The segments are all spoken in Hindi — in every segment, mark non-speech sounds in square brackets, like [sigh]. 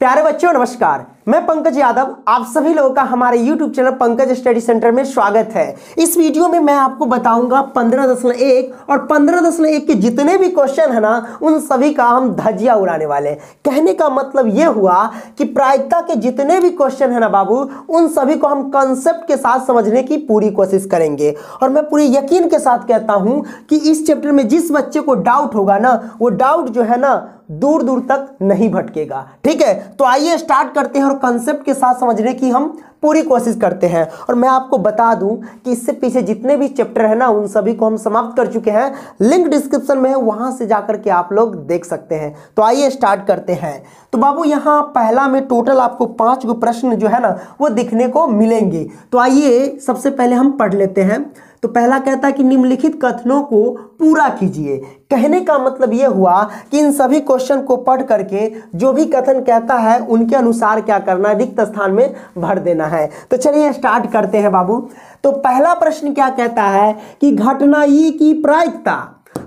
प्यारे बच्चों नमस्कार मैं पंकज यादव आप सभी लोगों का हमारे YouTube channel Pankaj study centre में स्वागत है इस वीडियो में मैं आपको बताऊंगा पंद्रह दशमलव एक और पंद्रह दशमलव एक के जितने भी क्वेश्चन है ना उन सभी का हम धजिया उड़ाने वाले कहने का मतलब ये हुआ कि प्रायिकता के जितने भी क्वेश्चन है ना बाबू उन सभी को हम कंसेप्ट के साथ समझने की पूरी कोशिश करेंगे और मैं पूरे यकीन के साथ कहता हूँ कि इस चैप्टर में जिस बच्चे को डाउट होगा ना वो डाउट जो है ना दूर दूर तक नहीं भटकेगा ठीक है तो आइए स्टार्ट करते हैं और कंसेप्ट के साथ समझने की हम पूरी कोशिश करते हैं और मैं आपको बता दूं कि इससे पीछे जितने भी चैप्टर है ना उन सभी को हम समाप्त कर चुके हैं लिंक डिस्क्रिप्शन में है वहां से जाकर के आप लोग देख सकते हैं तो आइए स्टार्ट करते हैं तो बाबू यहाँ पहला में टोटल आपको पाँच गो प्रश्न जो है ना वो दिखने को मिलेंगे तो आइए सबसे पहले हम पढ़ लेते हैं तो पहला कहता है कि निम्नलिखित कथनों को पूरा कीजिए कहने का मतलब यह हुआ कि इन सभी क्वेश्चन को पढ़ करके जो भी कथन कहता है उनके अनुसार क्या करना है रिक्त स्थान में भर देना है तो चलिए स्टार्ट करते हैं बाबू तो पहला प्रश्न क्या कहता है कि घटना ई की प्रायिकता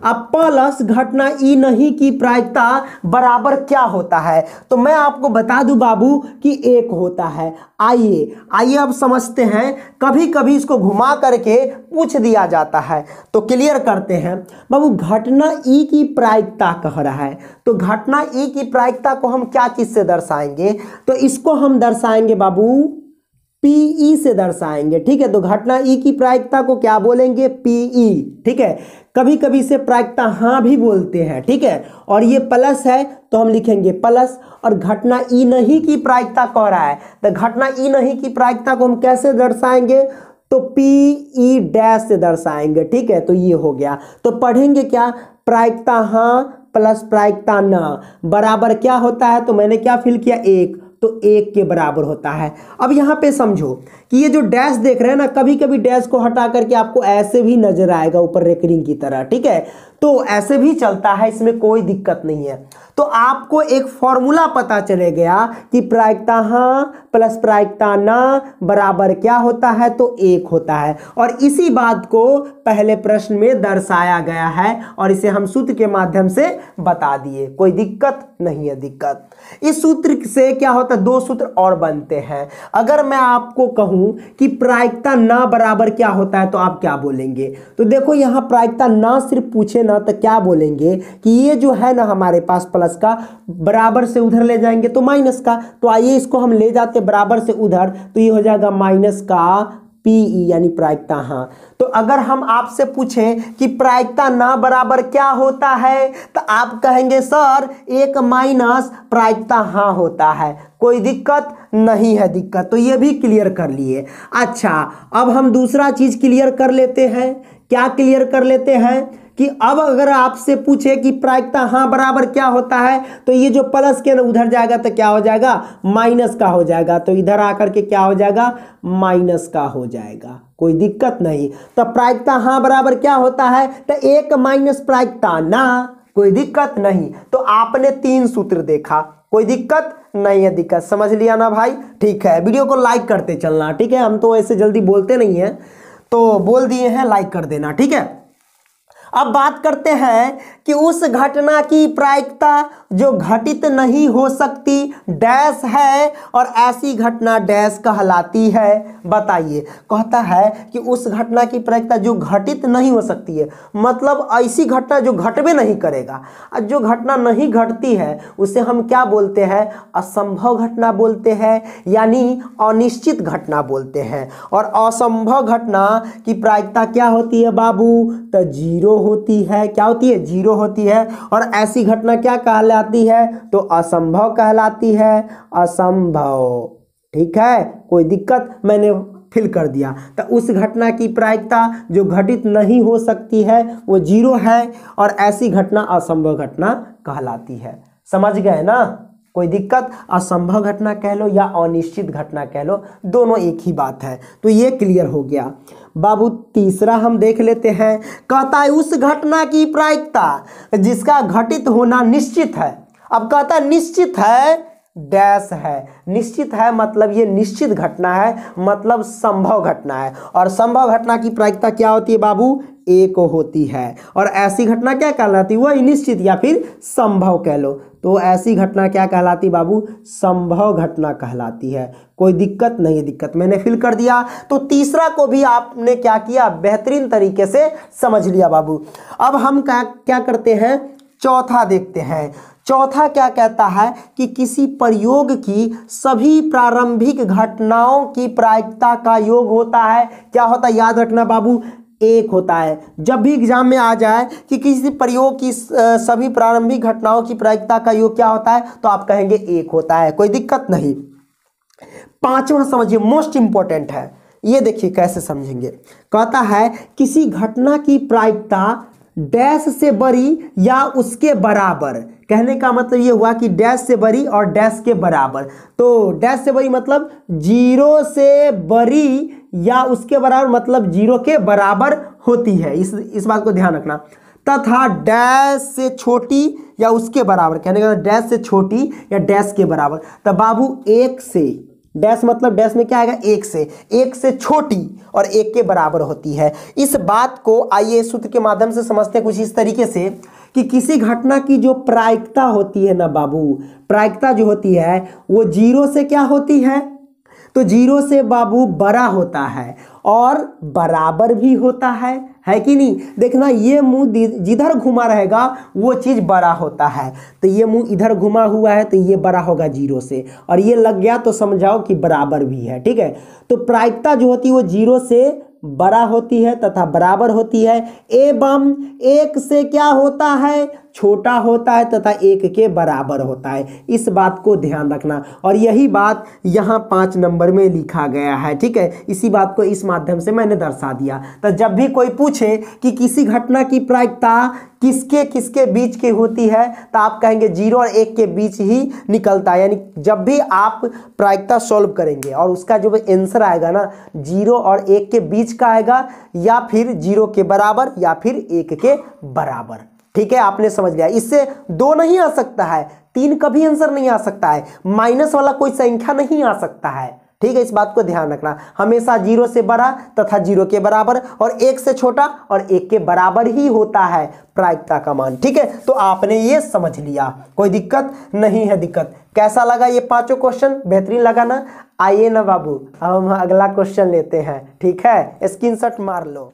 अब प्लस घटना ई नहीं की प्रायिकता बराबर क्या होता है तो मैं आपको बता दूं बाबू कि एक होता है आइए आइए अब समझते हैं कभी कभी इसको घुमा करके पूछ दिया जाता है तो क्लियर करते हैं बाबू घटना ई की प्रायिकता कह रहा है तो घटना ई की प्रायिकता को हम क्या चीज़ से दर्शाएंगे तो इसको हम दर्शाएंगे बाबू पीई से दर्शाएंगे ठीक है तो घटना ई की प्रायिकता को क्या बोलेंगे पीई ठीक है कभी कभी इसे प्रायिकता हाँ भी बोलते हैं ठीक है और ये प्लस है तो हम लिखेंगे प्लस और घटना ई नहीं की प्रायिकता कह रहा है तो घटना ई नहीं की प्रायिकता को हम कैसे दर्शाएंगे तो पी ई डैश से दर्शाएंगे ठीक है तो ये हो गया तो पढ़ेंगे क्या प्रायिकता हाँ प्लस प्रायिकता न बराबर क्या होता है तो मैंने क्या फिल किया एक तो एक के बराबर होता है अब यहाँ पे समझो कि ये जो डैश देख रहे हैं ना कभी कभी डैश को हटा करके आपको ऐसे भी नजर आएगा ऊपर रेकरिंग की तरह ठीक है तो ऐसे भी चलता है इसमें कोई दिक्कत नहीं है तो आपको एक फॉर्मूला पता चले गया कि प्रायिकता हाँ प्लस प्रायिकता ना बराबर क्या होता है तो एक होता है और इसी बात को पहले प्रश्न में दर्शाया गया है और इसे हम सूत्र के माध्यम से बता दिए कोई दिक्कत नहीं है दिक्कत इस सूत्र से क्या होता है दो सूत्र और बनते हैं अगर मैं आपको कहूं कि प्रायिकता ना बराबर क्या होता है तो आप क्या बोलेंगे तो देखो यहां प्रायिकता ना सिर्फ पूछे ना ना तो क्या बोलेंगे कि ये जो है ना हमारे पास प्लस का बराबर से उधर ले जाएंगे तो माइनस का तो आइए इसको हम ले जाते बराबर से उधर तो ये हो जाएगा माइनस का पी यानी प्रायिकता हाँ तो अगर हम आपसे पूछें कि प्रायिकता ना बराबर क्या होता है तो आप कहेंगे सर एक माइनस प्रायिकता हाँ होता है कोई दिक्कत नहीं है दिक्कत तो ये भी क्लियर कर लिए अच्छा अब हम दूसरा चीज़ क्लियर कर लेते हैं क्या क्लियर कर लेते हैं कि अब अगर आपसे पूछे कि प्रायिकता हाँ बराबर क्या होता है तो ये जो प्लस के उधर जाएगा तो क्या हो जाएगा माइनस का हो जाएगा तो इधर आकर के क्या हो जाएगा माइनस का हो जाएगा कोई दिक्कत नहीं तो प्रायिकता हाँ बराबर क्या होता है तो एक माइनस प्रायिकता ना कोई दिक्कत नहीं तो आपने तीन सूत्र देखा कोई दिक्कत नहीं है दिक्कत समझ लिया ना भाई ठीक है वीडियो को लाइक करते चलना ठीक है हम तो ऐसे जल्दी बोलते नहीं हैं तो बोल दिए हैं लाइक कर देना ठीक है अब बात करते हैं कि उस घटना की प्रायिकता जो घटित नहीं हो सकती डैश है और ऐसी घटना डैश कहलाती है बताइए कहता है कि उस घटना की प्रायिकता जो घटित नहीं हो सकती है मतलब ऐसी घटना जो घटवे नहीं करेगा जो घटना नहीं घटती है उसे हम क्या बोलते हैं असंभव घटना बोलते हैं यानी अनिश्चित घटना बोलते हैं और असंभव घटना की प्रायिकता क्या होती है बाबू तो जीरो होती है क्या होती है जीरो होती है और ऐसी घटना क्या कहा कहलाती है तो असंभव कहलाती है असंभव ठीक है कोई दिक्कत मैंने फिल कर दिया तो उस घटना की प्रायिकता जो घटित नहीं हो सकती है वो जीरो है और ऐसी घटना असंभव घटना कहलाती है समझ गए ना कोई दिक्कत असंभव घटना कह लो या अनिश्चित घटना कह लो दोनों एक ही बात है तो ये क्लियर हो गया बाबू तीसरा हम देख लेते हैं कहता है उस घटना की प्रायिकता जिसका घटित होना निश्चित है अब कहता है निश्चित है डैश है निश्चित है मतलब ये निश्चित घटना है मतलब संभव घटना है और संभव घटना की प्रायिकता क्या होती है बाबू एक होती है और ऐसी घटना क्या कहलाती है वह निश्चित या फिर संभव कह लो तो ऐसी घटना क्या कहलाती बाबू संभव घटना कहलाती है कोई दिक्कत नहीं दिक्कत मैंने फिल कर दिया तो तीसरा को भी आपने क्या किया बेहतरीन तरीके से समझ लिया बाबू अब हम क्या क्या करते हैं चौथा देखते हैं चौथा क्या कहता है कि किसी प्रयोग की सभी प्रारंभिक घटनाओं की प्रायिकता का योग होता है क्या होता है याद रखना बाबू एक होता है जब भी एग्जाम में आ जाए कि किसी प्रयोग की सभी प्रारंभिक घटनाओं की प्रायिकता का योग क्या होता है तो आप कहेंगे एक होता है कोई दिक्कत नहीं पांचवा समझिए मोस्ट इंपॉर्टेंट है ये देखिए कैसे समझेंगे कहता है किसी घटना की प्रायिकता डैश से बड़ी या उसके बराबर कहने का मतलब ये हुआ कि डैश से बड़ी और डैश के बराबर तो डैश से बड़ी मतलब जीरो से बड़ी या उसके बराबर मतलब जीरो के बराबर होती है इस इस बात को ध्यान रखना तथा डैश से छोटी या उसके बराबर कहने का मतलब डैश से छोटी या डैश के बराबर तो बाबू एक से डैश मतलब डैश में क्या आएगा एक से एक से छोटी और एक के बराबर होती है इस बात को आइए सूत्र के माध्यम से समझते हैं कुछ इस तरीके से कि किसी घटना की जो प्रायिकता होती है ना बाबू प्रायिकता जो होती है वो जीरो से क्या होती है तो जीरो से बाबू बड़ा होता है और बराबर भी होता है है कि नहीं देखना ये मुंह जिधर घुमा रहेगा वो चीज़ बड़ा होता है तो ये मुंह इधर घुमा हुआ है तो ये बड़ा होगा जीरो से और ये लग गया तो समझाओ कि बराबर भी है ठीक है तो प्रायिकता जो होती है वो जीरो से बड़ा होती है तथा बराबर होती है एवं एक से क्या होता है छोटा होता है तथा एक के बराबर होता है इस बात को ध्यान रखना और यही बात यहाँ पाँच नंबर में लिखा गया है ठीक है इसी बात को इस माध्यम से मैंने दर्शा दिया तो जब भी कोई पूछे कि किसी घटना की प्रायिकता किसके किसके बीच की होती है तो आप कहेंगे जीरो और एक के बीच ही निकलता है यानी जब भी आप प्रायिकता सॉल्व करेंगे और उसका जो आंसर आएगा ना जीरो और एक के बीच का आएगा या फिर जीरो के बराबर या फिर एक के बराबर ठीक है आपने समझ लिया इससे दो नहीं आ सकता है तीन कभी आंसर नहीं आ सकता है माइनस वाला कोई संख्या नहीं आ सकता है ठीक है इस बात को ध्यान रखना हमेशा जीरो से बड़ा तथा जीरो के बराबर और एक से छोटा और एक के बराबर ही होता है प्रायिकता का मान ठीक है तो आपने ये समझ लिया कोई दिक्कत नहीं है दिक्कत कैसा लगा ये पांचों क्वेश्चन बेहतरीन लगा ना आइए ना बाबू अब हम अगला क्वेश्चन लेते हैं ठीक है स्क्रीनशॉट मार लो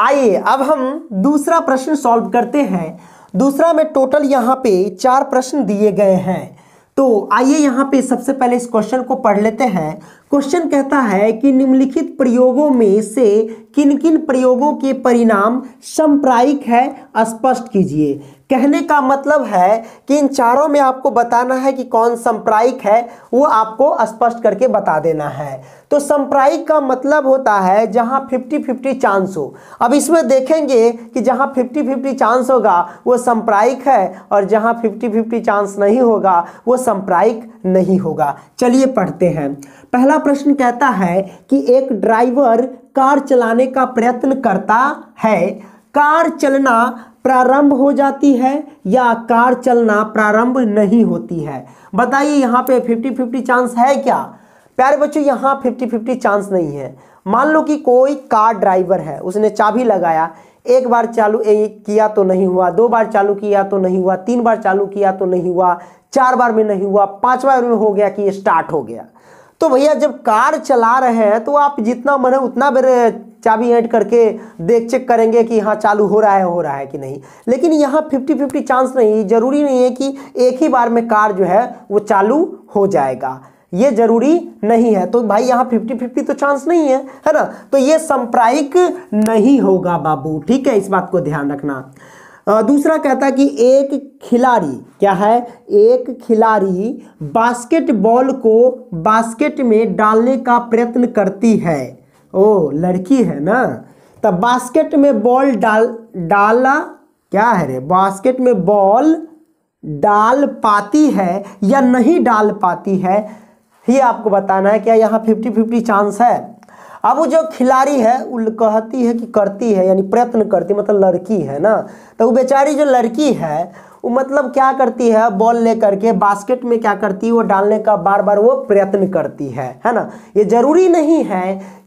आइए अब हम दूसरा प्रश्न सॉल्व करते हैं दूसरा में टोटल यहाँ पे चार प्रश्न दिए गए हैं तो आइए यहाँ पे सबसे पहले इस क्वेश्चन को पढ़ लेते हैं क्वेश्चन कहता है कि निम्नलिखित प्रयोगों में से किन किन प्रयोगों के परिणाम संप्रायिक है स्पष्ट कीजिए कहने का मतलब है कि इन चारों में आपको बताना है कि कौन संप्रायिक है वो आपको स्पष्ट करके बता देना है तो संप्रायिक का मतलब होता है जहाँ फिफ्टी फिफ्टी चांस हो अब इसमें देखेंगे कि जहाँ फिफ्टी फिफ्टी चांस होगा वो संप्रायिक है और जहाँ फिफ्टी फिफ्टी चांस नहीं होगा वो संप्रायिक नहीं होगा चलिए पढ़ते हैं पहला प्रश्न कहता है कि एक ड्राइवर कार चलाने का प्रयत्न करता है कार चलना प्रारंभ हो जाती है या कार चलना प्रारंभ नहीं होती है बताइए यहाँ पे फिफ्टी फिफ्टी चांस है क्या प्यारे बच्चों यहाँ फिफ्टी फिफ्टी चांस नहीं है मान लो कि कोई कार ड्राइवर है उसने चाबी लगाया एक बार चालू एक किया तो नहीं हुआ दो बार चालू किया तो नहीं हुआ तीन बार चालू किया तो नहीं हुआ चार बार में नहीं हुआ पाँच बार में हो गया कि स्टार्ट हो गया तो भैया जब कार चला रहे हैं तो आप जितना मन है उतना बेर चाबी ऐड करके देख चेक करेंगे कि हाँ चालू हो रहा है हो रहा है कि नहीं लेकिन यहाँ फिफ्टी फिफ्टी चांस नहीं ज़रूरी नहीं है कि एक ही बार में कार जो है वो चालू हो जाएगा ये जरूरी नहीं है तो भाई यहाँ फिफ्टी फिफ्टी तो चांस नहीं है है ना तो ये संप्रायिक नहीं होगा बाबू ठीक है इस बात को ध्यान रखना दूसरा कहता है कि एक खिलाड़ी क्या है एक खिलाड़ी बास्केटबॉल को बास्केट में डालने का प्रयत्न करती है ओ लड़की है ना तो बास्केट में बॉल डाल डाला क्या है रे बास्केट में बॉल डाल पाती है या नहीं डाल पाती है ये आपको बताना है क्या यहाँ फिफ्टी फिफ्टी चांस है अब वो जो खिलाड़ी है वो कहती है कि करती है यानी प्रयत्न करती मतलब लड़की है ना तो वो बेचारी जो लड़की है वो मतलब क्या करती है बॉल ले करके बास्केट में क्या करती है वो डालने का बार बार वो प्रयत्न करती है है ना ये ज़रूरी नहीं है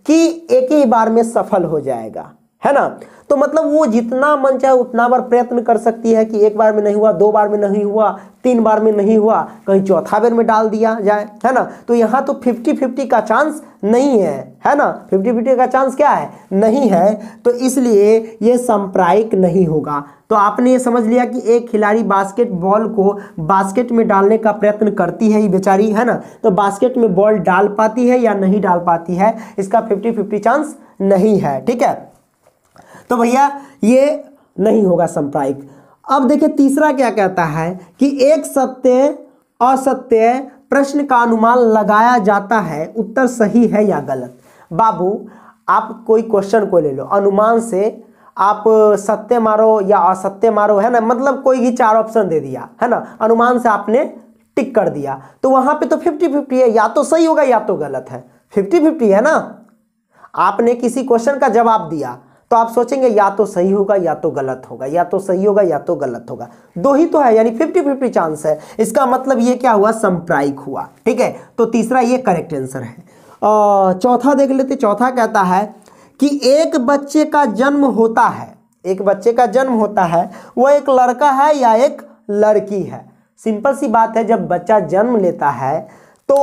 कि एक ही बार में सफल हो जाएगा है ना तो मतलब वो जितना मन चाहे उतना बार प्रयत्न कर सकती है कि एक बार में नहीं हुआ दो बार में नहीं हुआ तीन बार में नहीं हुआ कहीं चौथा बार में डाल दिया जाए है ना तो यहाँ तो फिफ्टी फिफ्टी का चांस नहीं है है ना फिफ्टी फिफ्टी का चांस क्या है नहीं है तो इसलिए ये संप्रायिक नहीं होगा तो आपने ये समझ लिया कि एक खिलाड़ी बास्केट बॉल को बास्केट में डालने का प्रयत्न करती है ये बेचारी है ना तो बास्केट में बॉल डाल पाती है या नहीं डाल पाती है इसका फिफ्टी फिफ्टी चांस नहीं है ठीक है तो भैया ये नहीं होगा संप्रायिक अब देखिए तीसरा क्या कहता है कि एक सत्य असत्य प्रश्न का अनुमान लगाया जाता है उत्तर सही है या गलत बाबू आप कोई क्वेश्चन को ले लो अनुमान से आप सत्य मारो या असत्य मारो है ना मतलब कोई भी चार ऑप्शन दे दिया है ना अनुमान से आपने टिक कर दिया तो वहां पे तो फिफ्टी फिफ्टी है या तो सही होगा या तो गलत है फिफ्टी फिफ्टी है ना आपने किसी क्वेश्चन का जवाब दिया तो आप सोचेंगे या तो सही होगा या तो गलत होगा या तो सही होगा या तो गलत होगा दो ही तो है यानी फिफ्टी फिफ्टी चांस है इसका मतलब ये क्या हुआ संप्रायिक हुआ ठीक है तो तीसरा ये करेक्ट आंसर है चौथा देख लेते चौथा कहता है कि एक बच्चे का जन्म होता है एक बच्चे का जन्म होता है वह एक लड़का है या एक लड़की है सिंपल सी बात है जब बच्चा जन्म लेता है तो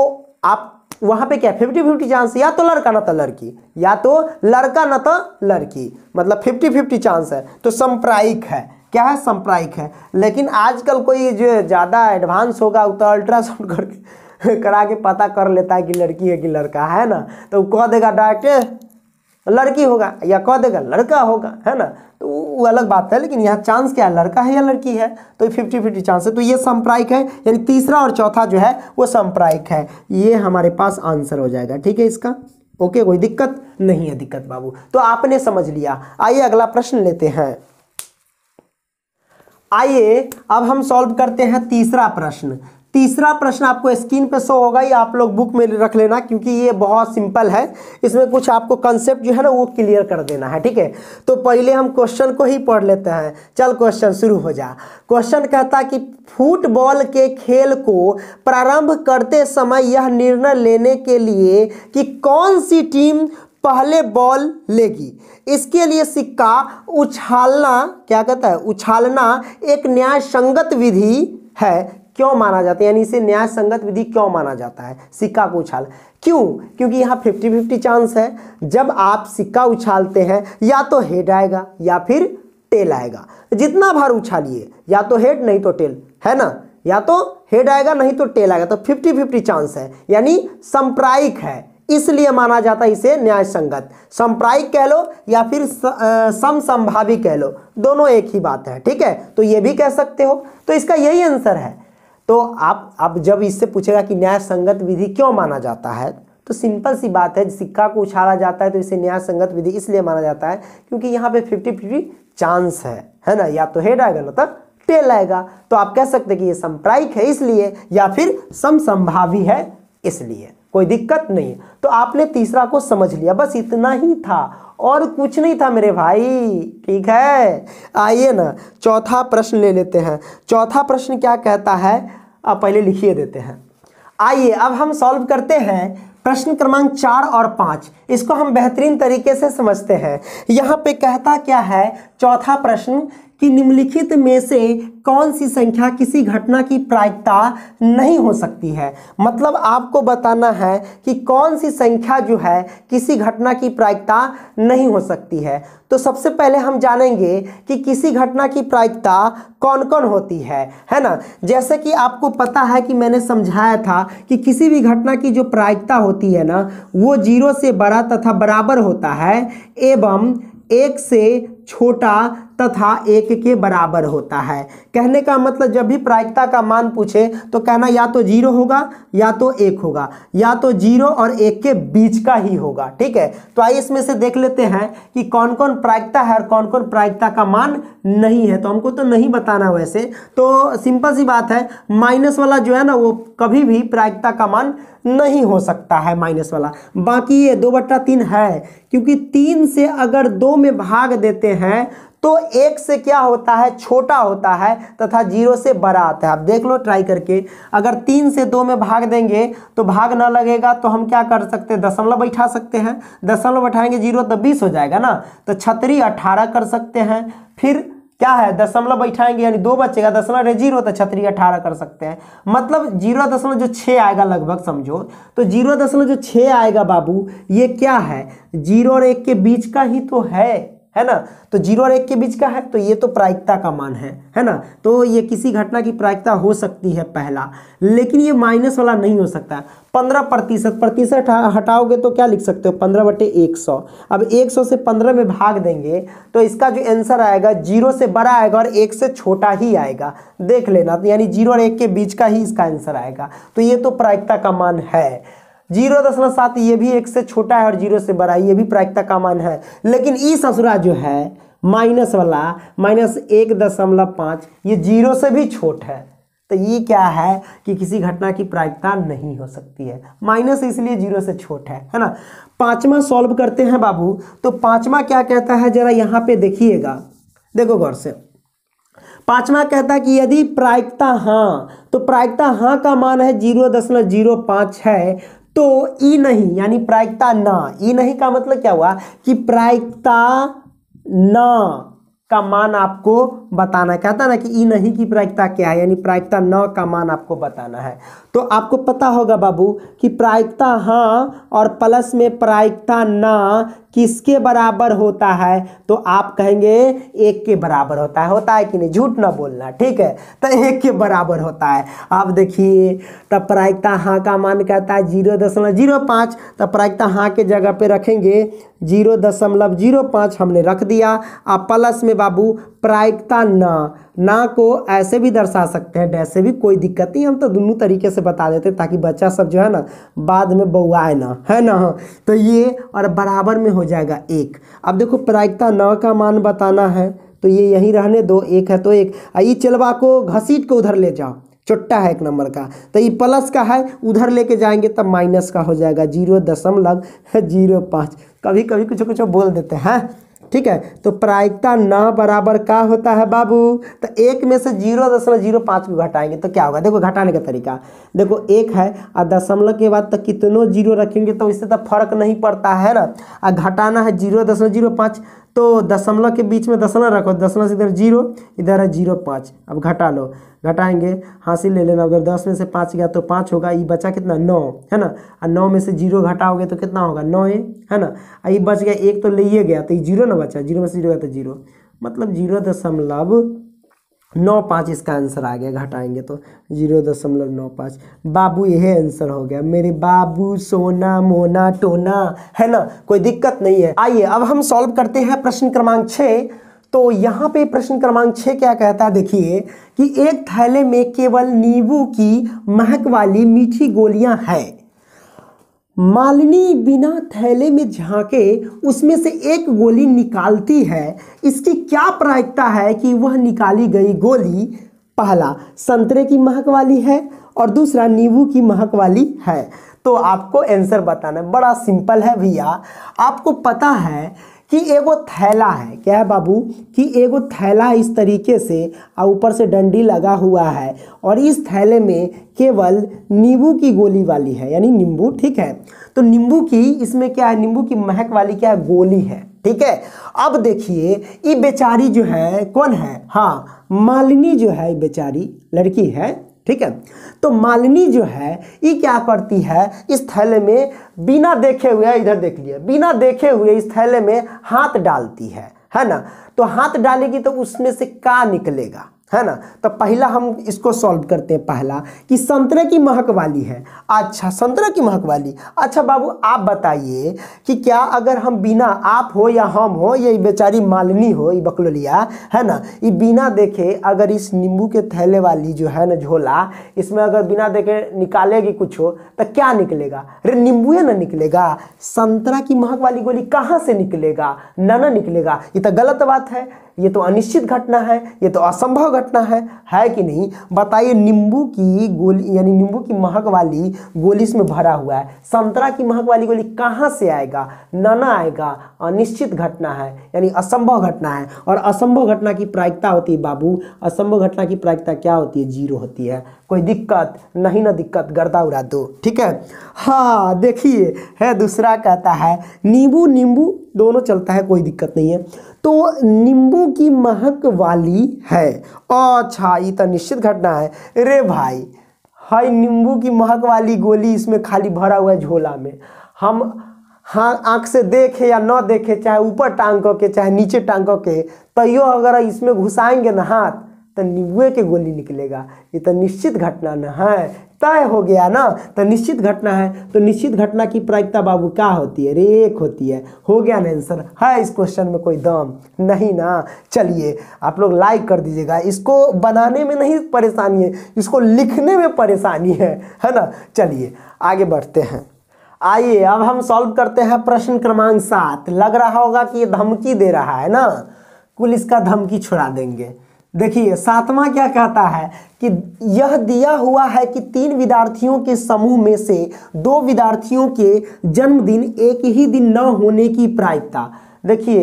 आप वहाँ पे क्या फिफ्टी फिफ्टी चांस या तो लड़का ना तो लड़की या तो लड़का ना तो लड़की मतलब फिफ्टी फिफ्टी चांस है तो संप्रायिक है क्या है संप्रायिक है लेकिन आजकल कोई जो ज़्यादा एडवांस होगा वो तो अल्ट्रासाउंड करके [laughs] करा के पता कर लेता है कि लड़की है कि लड़का है ना तो कह देगा डायरेक्ट लड़की होगा या कह देगा लड़का होगा है ना तो वो अलग बात है लेकिन यहाँ चांस क्या है लड़का है या लड़की है तो फिफ्टी फिफ्टी चांस है तो ये संप्रायिक है यानी तीसरा और चौथा जो है वो संप्रायिक है ये हमारे पास आंसर हो जाएगा ठीक है इसका ओके कोई दिक्कत नहीं है दिक्कत बाबू तो आपने समझ लिया आइए अगला प्रश्न लेते हैं आइए अब हम सॉल्व करते हैं तीसरा प्रश्न तीसरा प्रश्न आपको स्क्रीन पे शो होगा ये आप लोग बुक में रख लेना क्योंकि ये बहुत सिंपल है इसमें कुछ आपको कंसेप्ट जो है ना वो क्लियर कर देना है ठीक है तो पहले हम क्वेश्चन को ही पढ़ लेते हैं चल क्वेश्चन शुरू हो जा क्वेश्चन कहता कि फुटबॉल के खेल को प्रारंभ करते समय यह निर्णय लेने के लिए कि कौन सी टीम पहले बॉल लेगी इसके लिए सिक्का उछालना क्या कहता है उछालना एक न्याय संगत विधि है क्यों माना जाता है यानी इसे न्याय संगत विधि क्यों माना जाता है सिक्का को उछाल क्यों क्योंकि यहाँ फिफ्टी फिफ्टी चांस है जब आप सिक्का उछालते हैं या तो हेड आएगा या फिर टेल आएगा जितना भार उछालिए या तो हेड नहीं तो टेल है ना या तो हेड आएगा नहीं तो टेल आएगा तो फिफ्टी फिफ्टी चांस है यानी संप्रायिक है इसलिए माना जाता है इसे न्याय संगत संप्रायिक कह लो या फिर समसंभावी कह लो दोनों एक ही बात है ठीक है तो ये भी कह सकते हो तो इसका यही आंसर है तो आप अब जब इससे पूछेगा कि न्याय संगत विधि क्यों माना जाता है तो सिंपल सी बात है सिक्का को उछाला जाता है तो इसे न्याय संगत विधि इसलिए माना जाता है क्योंकि यहाँ पे फिफ्टी फिफ्टी चांस है है ना या तो हेड आएगा ना तो टेल आएगा तो आप कह सकते हैं कि ये संप्रायिक है इसलिए या फिर समसंभावी है इसलिए कोई दिक्कत नहीं तो आपने तीसरा को समझ लिया बस इतना ही था और कुछ नहीं था मेरे भाई ठीक है आइए ना चौथा प्रश्न ले लेते हैं चौथा प्रश्न क्या कहता है पहले लिखिए देते हैं आइए अब हम सॉल्व करते हैं प्रश्न क्रमांक चार और पाँच इसको हम बेहतरीन तरीके से समझते हैं यहाँ पे कहता क्या है चौथा प्रश्न कि निम्नलिखित में से कौन सी संख्या किसी घटना की प्रायिकता नहीं हो सकती है मतलब आपको बताना है कि कौन सी संख्या जो है किसी घटना की प्रायिकता नहीं हो सकती है तो सबसे पहले हम जानेंगे कि किसी घटना की प्रायिकता कौन कौन होती है है ना जैसे कि आपको पता है कि मैंने समझाया था कि किसी भी घटना की जो प्रायिकता होती है ना वो जीरो से बड़ा तथा बराबर होता है एवं एक से छोटा तथा एक के बराबर होता है कहने का मतलब जब भी प्रायिकता का मान पूछे तो कहना या तो जीरो होगा या तो एक होगा या तो जीरो और एक के बीच का ही होगा ठीक है तो आइए इसमें से देख लेते हैं कि कौन कौन प्रायिकता है और कौन कौन प्रायिकता का मान नहीं है तो हमको तो नहीं बताना वैसे तो सिंपल सी बात है माइनस वाला जो है ना वो कभी भी प्रायिकता का मान नहीं हो सकता है माइनस वाला बाकी ये दो बट्टा तीन है क्योंकि तीन से अगर दो में भाग देते हैं तो एक से क्या होता है छोटा होता है तथा जीरो से बड़ा आता है आप देख लो ट्राई करके अगर तीन से दो में भाग देंगे तो भाग ना लगेगा तो हम क्या कर सकते हैं दशमलव बैठा सकते हैं दशमलव बैठाएंगे जीरो तो बीस हो जाएगा ना तो छतरी अठारह कर सकते हैं फिर क्या है दशमलव बैठाएंगे यानी दो बचेगा दशमलव है जीरो तो छतरी अठारह कर सकते हैं मतलब जीरो दशमलव जो छः आएगा लगभग समझो तो जीरो दशमलव जो छः आएगा बाबू ये क्या है जीरो और एक के बीच का ही तो है है ना तो जीरो और एक के बीच का है तो ये तो प्रायिकता का मान है है ना तो ये किसी घटना की प्रायिकता हो सकती है पहला लेकिन ये माइनस वाला नहीं हो सकता पंद्रह प्रतिशत प्रतिशत हटाओगे तो क्या लिख सकते हो पंद्रह बटे एक सौ अब एक सौ से पंद्रह में भाग देंगे तो इसका जो आंसर आएगा जीरो से बड़ा आएगा और एक से छोटा ही आएगा देख लेना तो यानी जीरो और एक के बीच का ही इसका आंसर आएगा तो ये तो प्रायिकता का मान है जीरो दशमलव सात ये भी एक से छोटा है और जीरो से बड़ा है ये भी प्रायिकता का मान है लेकिन ई ससुरा जो है माइनस वाला माइनस एक दशमलव पाँच ये जीरो से भी छोट है तो ये क्या है कि किसी घटना की प्रायिकता नहीं हो सकती है माइनस इसलिए जीरो से छोट है है ना पाँचवा सॉल्व करते हैं बाबू तो पाँचवा क्या कहता है जरा यहाँ पे देखिएगा देखो गौर से पांचवा कहता है कि यदि प्रायिकता हाँ तो प्रायिकता हाँ का मान है जीरो दशमलव जीरो पाँच है तो ई नहीं यानी प्रायिकता न ई नहीं का मतलब क्या हुआ कि प्रायिकता न का मान आपको बताना है कहता ना कि ई नहीं की प्रायिकता क्या है यानी प्रायिकता न का मान आपको बताना है तो आपको पता होगा बाबू कि प्रायिकता हाँ और प्लस में प्रायिकता ना किसके बराबर होता है तो आप कहेंगे एक के बराबर होता है होता है कि नहीं झूठ ना बोलना ठीक है तो एक के बराबर होता है आप देखिए तो प्रायिकता हाँ का मान कहता है जीरो दशमलव जीरो पाँच तो प्रायिकता हाँ के जगह पे रखेंगे जीरो दशमलव जीरो पाँच हमने रख दिया आप प्लस में बाबू प्रायिकता या ना ना को ऐसे भी दर्शा सकते हैं डैसे भी कोई दिक्कत नहीं हम तो दोनों तरीके से बता देते ताकि बच्चा सब जो है ना बाद में बउआए ना है ना तो ये और बराबर में हो जाएगा एक अब देखो प्रायिकता न का मान बताना है तो ये यहीं रहने दो एक है तो एक आई चलवा को घसीट को उधर ले जाओ चुट्टा है एक नंबर का तो ये प्लस का है उधर लेके जाएंगे तब माइनस का हो जाएगा जीरो दशमलव जीरो पाँच कभी कभी कुछ कुछ बोल देते हैं ठीक है तो प्रायिकता न बराबर का होता है बाबू तो एक में से जीरो दशमलव जीरो पाँच को घटाएंगे तो क्या होगा देखो घटाने का तरीका देखो एक है और दशमलव के बाद तो कितनों जीरो रखेंगे तो इससे तो फर्क नहीं पड़ता है ना और घटाना है जीरो दशमलव जीरो पाँच तो दशमलव के बीच में दशमलव रखो दशमलव से इधर जीरो इधर है जीरो पाँच अब घटा लो घटाएंगे हासिल ले लेना अगर दस में से पाँच गया तो पाँच होगा ये बचा कितना नौ है ना और नौ में से जीरो घटाओगे तो कितना होगा नौ ए है ना और ये बच गया एक तो ले गया तो ये जीरो ना बचा जीरो में से जीरो गया तो जीरो मतलब जीरो दशमलव नौ पाँच इसका आंसर आ गया घटाएंगे तो जीरो दशमलव नौ पाँच बाबू यह आंसर हो गया मेरे बाबू सोना मोना टोना है ना कोई दिक्कत नहीं है आइए अब हम सॉल्व करते हैं प्रश्न क्रमांक छः तो यहाँ पे प्रश्न क्रमांक छः क्या कहता है देखिए कि एक थैले में केवल नींबू की महक वाली मीठी गोलियाँ हैं मालिनी बिना थैले में झांके उसमें से एक गोली निकालती है इसकी क्या प्रायिकता है कि वह निकाली गई गोली पहला संतरे की महक वाली है और दूसरा नींबू की महक वाली है तो आपको आंसर बताना बड़ा सिंपल है भैया आपको पता है कि एगो थैला है क्या है बाबू कि एगो थैला इस तरीके से और ऊपर से डंडी लगा हुआ है और इस थैले में केवल नींबू की गोली वाली है यानी नींबू ठीक है तो नींबू की इसमें क्या है नींबू की महक वाली क्या है गोली है ठीक है अब देखिए ये बेचारी जो है कौन है हाँ मालिनी जो है बेचारी लड़की है ठीक है तो मालिनी जो है ये क्या करती है इस थैले में बिना देखे हुए इधर देख लिए बिना देखे हुए इस थैले में हाथ डालती है है ना तो हाथ डालेगी तो उसमें से का निकलेगा है ना तो पहला हम इसको सॉल्व करते हैं पहला कि संतरे की महक वाली है अच्छा संतरे की महक वाली अच्छा बाबू आप बताइए कि क्या अगर हम बिना आप हो या हम हो ये बेचारी मालिनी हो ये बकलोलिया है ना ये बिना देखे अगर इस नींबू के थैले वाली जो है ना झोला इसमें अगर बिना देखे निकालेगी कुछ हो तो क्या निकलेगा अरे नींबू ना निकलेगा संतरा की महक वाली गोली कहाँ से निकलेगा ना ना निकलेगा ये तो गलत बात है ये तो अनिश्चित घटना है ये तो असंभव घटना है है कि नहीं बताइए नींबू की गोली यानी नींबू की महक वाली गोली इसमें भरा हुआ है संतरा की महक वाली गोली कहाँ से आएगा नाना आएगा अनिश्चित घटना है यानी असंभव घटना है और असंभव घटना की प्रायिकता होती है बाबू असंभव घटना की प्रायिकता क्या होती है जीरो होती है कोई दिक्कत नहीं ना दिक्कत गर्दा उड़ा दो ठीक है हाँ देखिए है दूसरा कहता है नींबू नींबू दोनों चलता है कोई दिक्कत नहीं है तो नींबू की महक वाली है अच्छा ये तो निश्चित घटना है रे भाई हाय नींबू की महक वाली गोली इसमें खाली भरा हुआ है झोला में हम हाँ आँख से देखे या ना देखे चाहे ऊपर टांग के चाहे नीचे टांग के तैयो तो अगर इसमें घुसाएंगे ना हाथ तो निबुए के गोली निकलेगा ये तो निश्चित घटना न है तय हो गया ना तो निश्चित घटना है तो निश्चित घटना की प्रायिकता बाबू क्या होती है एक होती है हो गया ना आंसर है इस क्वेश्चन में कोई दम नहीं ना चलिए आप लोग लाइक कर दीजिएगा इसको बनाने में नहीं परेशानी है इसको लिखने में परेशानी है है ना चलिए आगे बढ़ते हैं आइए अब हम सॉल्व करते हैं प्रश्न क्रमांक सात लग रहा होगा कि ये धमकी दे रहा है ना कुल इसका धमकी छुड़ा देंगे देखिए सातवां क्या कहता है कि यह दिया हुआ है कि तीन विद्यार्थियों के समूह में से दो विद्यार्थियों के जन्मदिन एक ही दिन न होने की प्रायिकता देखिए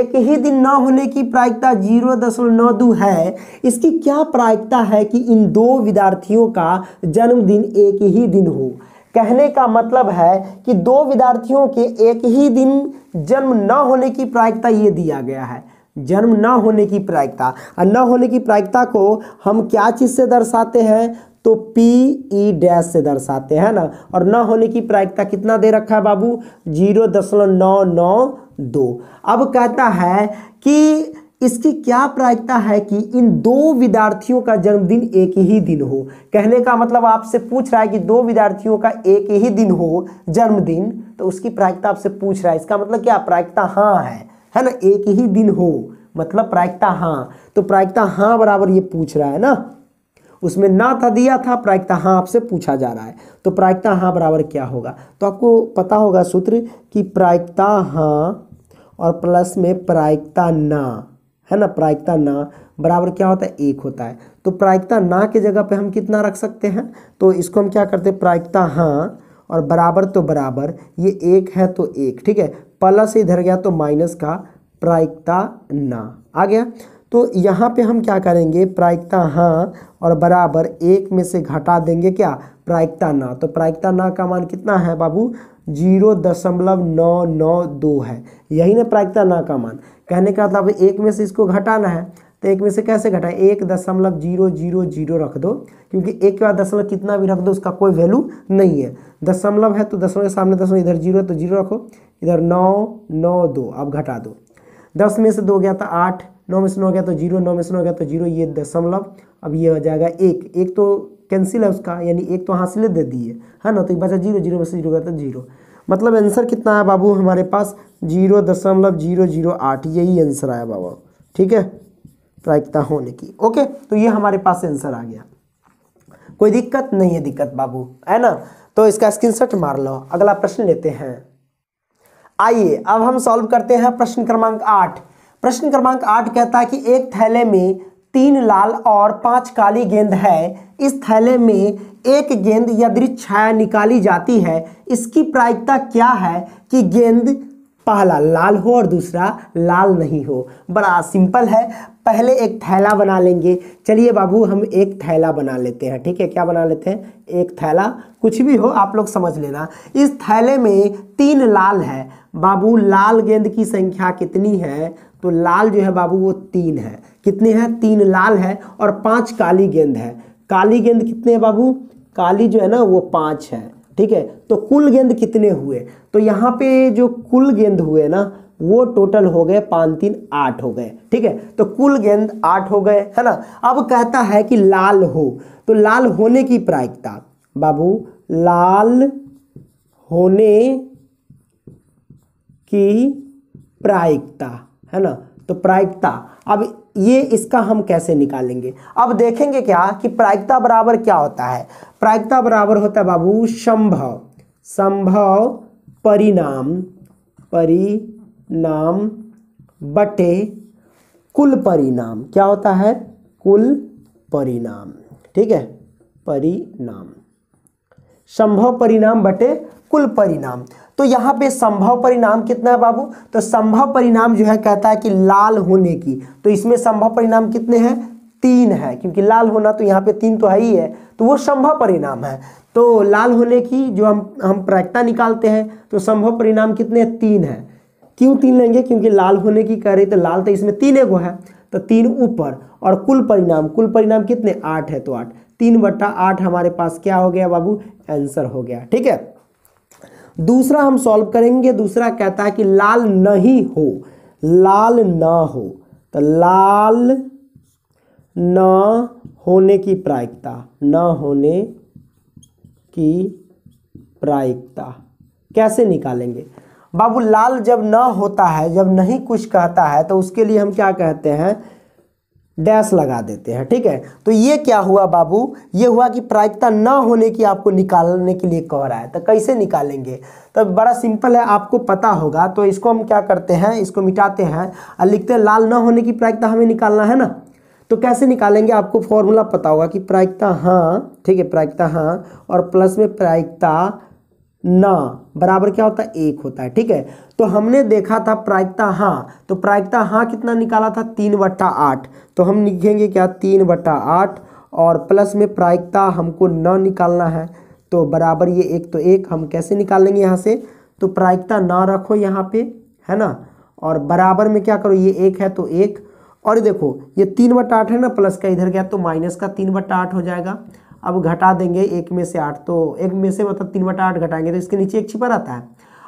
एक ही दिन न होने की प्रायिकता जीरो दशमलव नौ दो है इसकी क्या प्रायिकता है कि इन दो विद्यार्थियों का जन्मदिन एक ही दिन हो कहने का मतलब है कि दो विद्यार्थियों के एक ही दिन जन्म न होने की प्रायिकता ये दिया गया है जन्म ना होने की प्रायिकता और न होने की प्रायिकता को हम क्या चीज़ से दर्शाते हैं तो पी ई डैश से दर्शाते हैं ना और न होने की प्रायिकता कितना दे रखा है बाबू जीरो दशमलव नौ नौ दो अब कहता है कि इसकी क्या प्रायिकता है कि इन दो विद्यार्थियों का जन्मदिन एक ही दिन हो कहने का मतलब आपसे पूछ रहा है कि दो विद्यार्थियों का एक ही दिन हो जन्मदिन तो उसकी प्रायिकता आपसे पूछ रहा है इसका मतलब क्या प्रायिकता हाँ है है ना एक ही दिन हो मतलब प्रायिकता हाँ तो प्रायिकता हाँ बराबर ये पूछ रहा है ना उसमें ना था दिया था प्रायिकता हाँ आपसे पूछा जा रहा है तो प्रायिकता हाँ बराबर क्या होगा तो आपको पता होगा सूत्र कि प्रायिकता हाँ और प्लस में प्रायिकता ना है ना प्रायिकता ना बराबर क्या होता है एक होता है तो प्रायिकता ना के जगह पे हम कितना रख सकते हैं तो इसको हम क्या करते हैं प्रायिकता हाँ और बराबर तो बराबर ये एक है तो एक ठीक है प्लस इधर गया तो माइनस का प्रायिकता ना आ गया तो यहाँ पे हम क्या करेंगे प्रायिकता हाँ और बराबर एक में से घटा देंगे क्या प्रायिकता ना तो प्रायिकता ना का मान कितना है बाबू जीरो दशमलव नौ नौ दो है यही ना प्रायिकता ना का मान कहने का मतलब एक में से इसको घटाना है तो एक में से कैसे घटाएं एक दशमलव जीरो जीरो जीरो रख दो क्योंकि एक के बाद दशमलव कितना भी रख दो उसका कोई वैल्यू नहीं है दशमलव है तो दशमलव के सामने दशमलव इधर जीरो है तो जीरो रखो इधर नौ नौ दो अब घटा दो दस में से दो गया था तो आठ नौ में से नौ गया तो जीरो नौ में से नौ गया तो जीरो ये दशमलव अब ये हो जाएगा एक एक तो कैंसिल है उसका यानी एक तो हासिल दे दिए है ना तो बचा जीरो जीरो में से जीरो गया तो जीरो मतलब आंसर कितना है बाबू हमारे पास जीरो दशमलव जीरो जीरो आठ यही आंसर आया बाबा ठीक है प्रायिकता होने की ओके तो ये हमारे पास आंसर आ गया कोई दिक्कत नहीं है दिक्कत बाबू है ना तो इसका स्क्रीनशॉट मार लो अगला प्रश्न लेते हैं आइए अब हम सॉल्व करते हैं प्रश्न क्रमांक आठ प्रश्न क्रमांक आठ कहता है कि एक थैले में तीन लाल और पांच काली गेंद है इस थैले में एक गेंद यदि छाया निकाली जाती है इसकी प्रायिकता क्या है कि गेंद पहला लाल हो और दूसरा लाल नहीं हो बड़ा सिंपल है पहले एक थैला बना लेंगे चलिए बाबू हम एक थैला बना लेते हैं ठीक है क्या बना लेते हैं एक थैला कुछ भी हो आप लोग समझ लेना इस थैले में तीन लाल है बाबू लाल गेंद की संख्या कितनी है तो लाल जो है बाबू वो तीन है कितने हैं तीन लाल है और पांच काली गेंद है काली गेंद कितने हैं बाबू काली जो है ना वो पाँच है ठीक है तो कुल गेंद कितने हुए तो यहाँ पे जो कुल गेंद हुए ना वो टोटल हो गए पाँच तीन आठ हो गए ठीक है तो कुल गेंद आठ हो गए है ना अब कहता है कि लाल हो तो लाल होने की प्रायिकता बाबू लाल होने की प्रायिकता है ना तो प्रायिकता अब ये इसका हम कैसे निकालेंगे अब देखेंगे क्या कि प्रायिकता बराबर क्या होता है प्रायिकता बराबर होता है बाबू संभव संभव परिणाम परि नाम बटे कुल परिणाम क्या होता है कुल परिणाम ठीक है परिणाम संभव परिणाम बटे कुल परिणाम तो यहाँ पे संभव परिणाम कितना है बाबू तो संभव परिणाम जो है कहता है कि लाल होने की तो इसमें संभव परिणाम कितने हैं तीन है क्योंकि लाल होना तो यहाँ पे तीन तो है ही है तो वो संभव परिणाम है तो लाल होने की जो हम हम प्रायिकता निकालते हैं तो संभव परिणाम कितने तीन है क्यों तीन लेंगे क्योंकि लाल होने की कह रही तो लाल तो इसमें तीन एगो है तो तीन ऊपर और कुल परिणाम कुल परिणाम कितने आठ है तो आठ तीन बट्टा आठ हमारे पास क्या हो गया बाबू आंसर हो गया ठीक है दूसरा हम सॉल्व करेंगे दूसरा कहता है कि लाल नहीं हो लाल ना हो तो लाल न होने की प्रायिकता न होने की प्रायिकता कैसे निकालेंगे बाबू लाल जब न होता है जब नहीं कुछ कहता है तो उसके लिए हम क्या कहते हैं डैश लगा देते हैं ठीक है तो ये क्या हुआ बाबू ये हुआ कि प्रायिकता न होने की आपको निकालने के लिए कह रहा है तो कैसे निकालेंगे तो बड़ा सिंपल है आपको पता होगा तो इसको हम क्या करते हैं इसको मिटाते हैं और लिखते हैं लाल न होने की प्रायिकता हमें निकालना है ना तो कैसे निकालेंगे आपको फॉर्मूला पता होगा कि प्रायिकता हाँ ठीक है प्रायिकता हाँ और प्लस में प्रायिकता न बराबर क्या होता है एक होता है ठीक है तो हमने देखा था प्रायिकता हाँ तो प्रायिकता हाँ कितना निकाला था तीन बट्टा आठ तो हम लिखेंगे क्या तीन बट्टा आठ और प्लस में प्रायिकता हमको न निकालना है तो बराबर ये एक तो एक हम कैसे निकाल लेंगे यहाँ से तो प्रायिकता ना रखो यहाँ पे है ना और बराबर में क्या करो ये एक है तो एक और देखो ये तीन बट्टा आठ है ना प्लस का इधर गया तो माइनस का तीन बट्टा आठ हो जाएगा अब घटा देंगे एक में से आठ तो एक में से मतलब तीन बटा आठ घटाएंगे तो इसके नीचे एक छिपा रहता है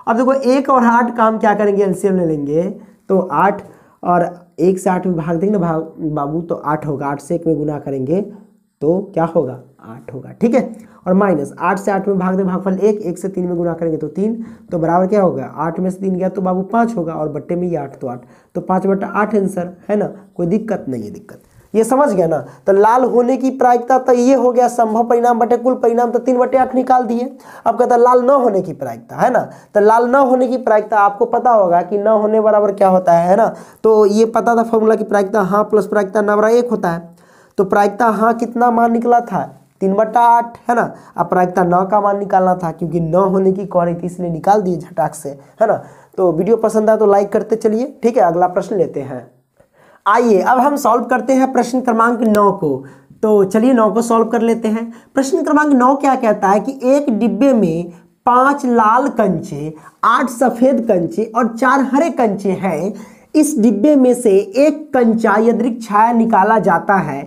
अब देखो एक और आठ काम क्या करेंगे एलसीएम ले लेंगे तो आठ और एक से आठ में भाग देंगे ना भाग बाबू तो आठ होगा आठ से एक में गुना करेंगे तो क्या होगा आठ होगा ठीक है और माइनस आठ से आठ में भाग दें भागफल एक एक से तीन में गुना करेंगे तो तीन तो बराबर क्या होगा आठ में से तीन गया तो बाबू पाँच होगा और बट्टे में ये आठ तो आठ तो पाँच बट्टा आठ आंसर है ना कोई दिक्कत नहीं है दिक्कत ये समझ गया ना तो लाल होने की प्रायिकता तो ये हो गया संभव परिणाम बटे कुल परिणाम तो तीन बटे आठ निकाल दिए अब कहता है लाल न होने की प्रायिकता है ना तो लाल न होने की प्रायिकता आपको पता होगा कि न होने बराबर क्या होता है है ना तो ये पता था फॉर्मूला की प्रायिकता हाँ प्लस प्रायिकता नवरा एक होता है तो प्रायिकता हाँ कितना मान निकला था तीन बटा आठ है ना अब प्रायिकता नौ का मान निकालना था क्योंकि न होने की कौन थी इसलिए निकाल दिए झटाक से है ना तो वीडियो पसंद आया तो लाइक करते चलिए ठीक है अगला प्रश्न लेते हैं आइए अब हम सॉल्व करते हैं प्रश्न क्रमांक नौ को तो चलिए नौ को सॉल्व कर लेते हैं प्रश्न क्रमांक नौ क्या कहता है कि एक डिब्बे में पांच लाल कंचे आठ सफ़ेद कंचे और चार हरे कंचे हैं इस डिब्बे में से एक कंचा यदृक छाया निकाला जाता है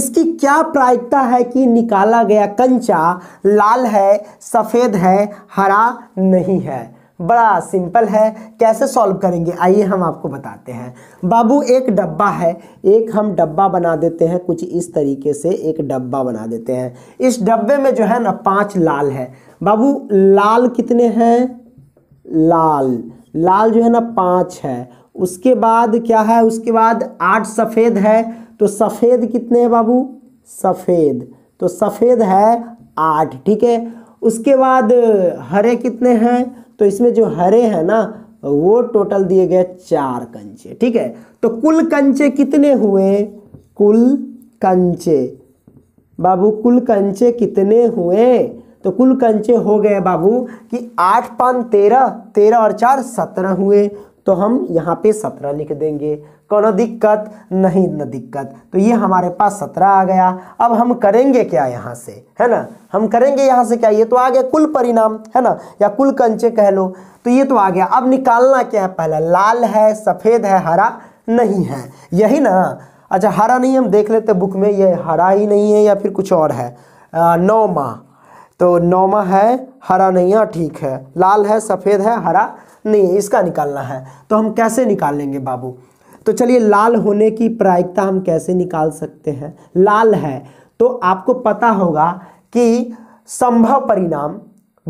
इसकी क्या प्रायिकता है कि निकाला गया कंचा लाल है सफ़ेद है हरा नहीं है बड़ा सिंपल है कैसे सॉल्व करेंगे आइए हम आपको बताते हैं बाबू एक डब्बा है एक हम डब्बा बना देते हैं कुछ इस तरीके से एक डब्बा बना देते हैं इस डब्बे में जो है ना पांच लाल है बाबू लाल कितने हैं लाल लाल जो है ना पाँच है उसके बाद क्या है उसके बाद आठ सफ़ेद है तो सफ़ेद कितने हैं बाबू सफ़ेद तो सफ़ेद है आठ ठीक है उसके बाद हरे कितने हैं तो इसमें जो हरे हैं ना वो टोटल दिए गए चार कंचे ठीक है तो कुल कंचे कितने हुए कुल कंचे बाबू कुल कंचे कितने हुए तो कुल कंचे हो गए बाबू कि आठ पान तेरह तेरह और चार सत्रह हुए तो हम यहाँ पे सत्रह लिख देंगे कोनो दिक्कत नहीं न दिक्कत तो ये हमारे पास सत्रह आ गया अब हम करेंगे क्या यहाँ से है ना हम करेंगे यहाँ से क्या ये तो आ गया कुल परिणाम है ना या कुल कंचे कह लो तो ये तो आ गया अब निकालना क्या है पहला लाल है सफ़ेद है हरा नहीं है यही ना अच्छा हरा नहीं हम देख लेते बुक में ये हरा ही नहीं है या फिर कुछ और है नौमा तो नौमा है हरा नहीं है ठीक है लाल है सफ़ेद है हरा नहीं है इसका निकालना है तो हम कैसे निकाल लेंगे बाबू तो चलिए लाल होने की प्रायिकता हम कैसे निकाल सकते हैं लाल है तो आपको पता होगा कि संभव परिणाम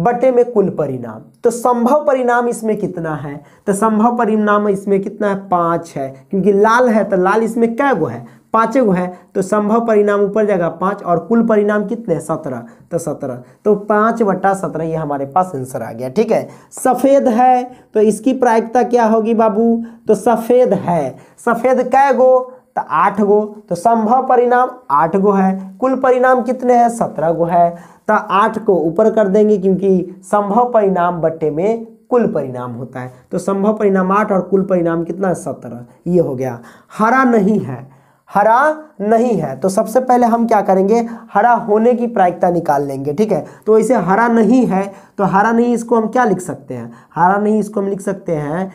बटे में कुल परिणाम तो संभव परिणाम इसमें कितना है तो संभव परिणाम इसमें कितना है पाँच है क्योंकि लाल है तो लाल इसमें कै गो है पाँचे गो है तो संभव परिणाम ऊपर जाएगा पाँच और कुल परिणाम कितने सत्रह तो सत्रह तो पाँच बट्टा सत्रह ये हमारे पास आंसर आ गया ठीक है सफ़ेद है तो इसकी प्रायिकता क्या होगी बाबू तो सफ़ेद है सफ़ेद कै गो तो आठ गो तो संभव परिणाम आठ गो है कुल परिणाम कितने हैं सत्रह गो है तो आठ को ऊपर कर देंगे क्योंकि संभव परिणाम बट्टे में कुल परिणाम होता है तो संभव परिणाम आठ और कुल परिणाम कितना है सत्रह ये हो गया हरा नहीं है हरा नहीं है तो सबसे पहले हम क्या करेंगे हरा होने की प्रायिकता निकाल लेंगे ठीक है तो इसे हरा नहीं है तो हरा नहीं इसको हम क्या लिख सकते हैं हरा नहीं इसको हम लिख सकते हैं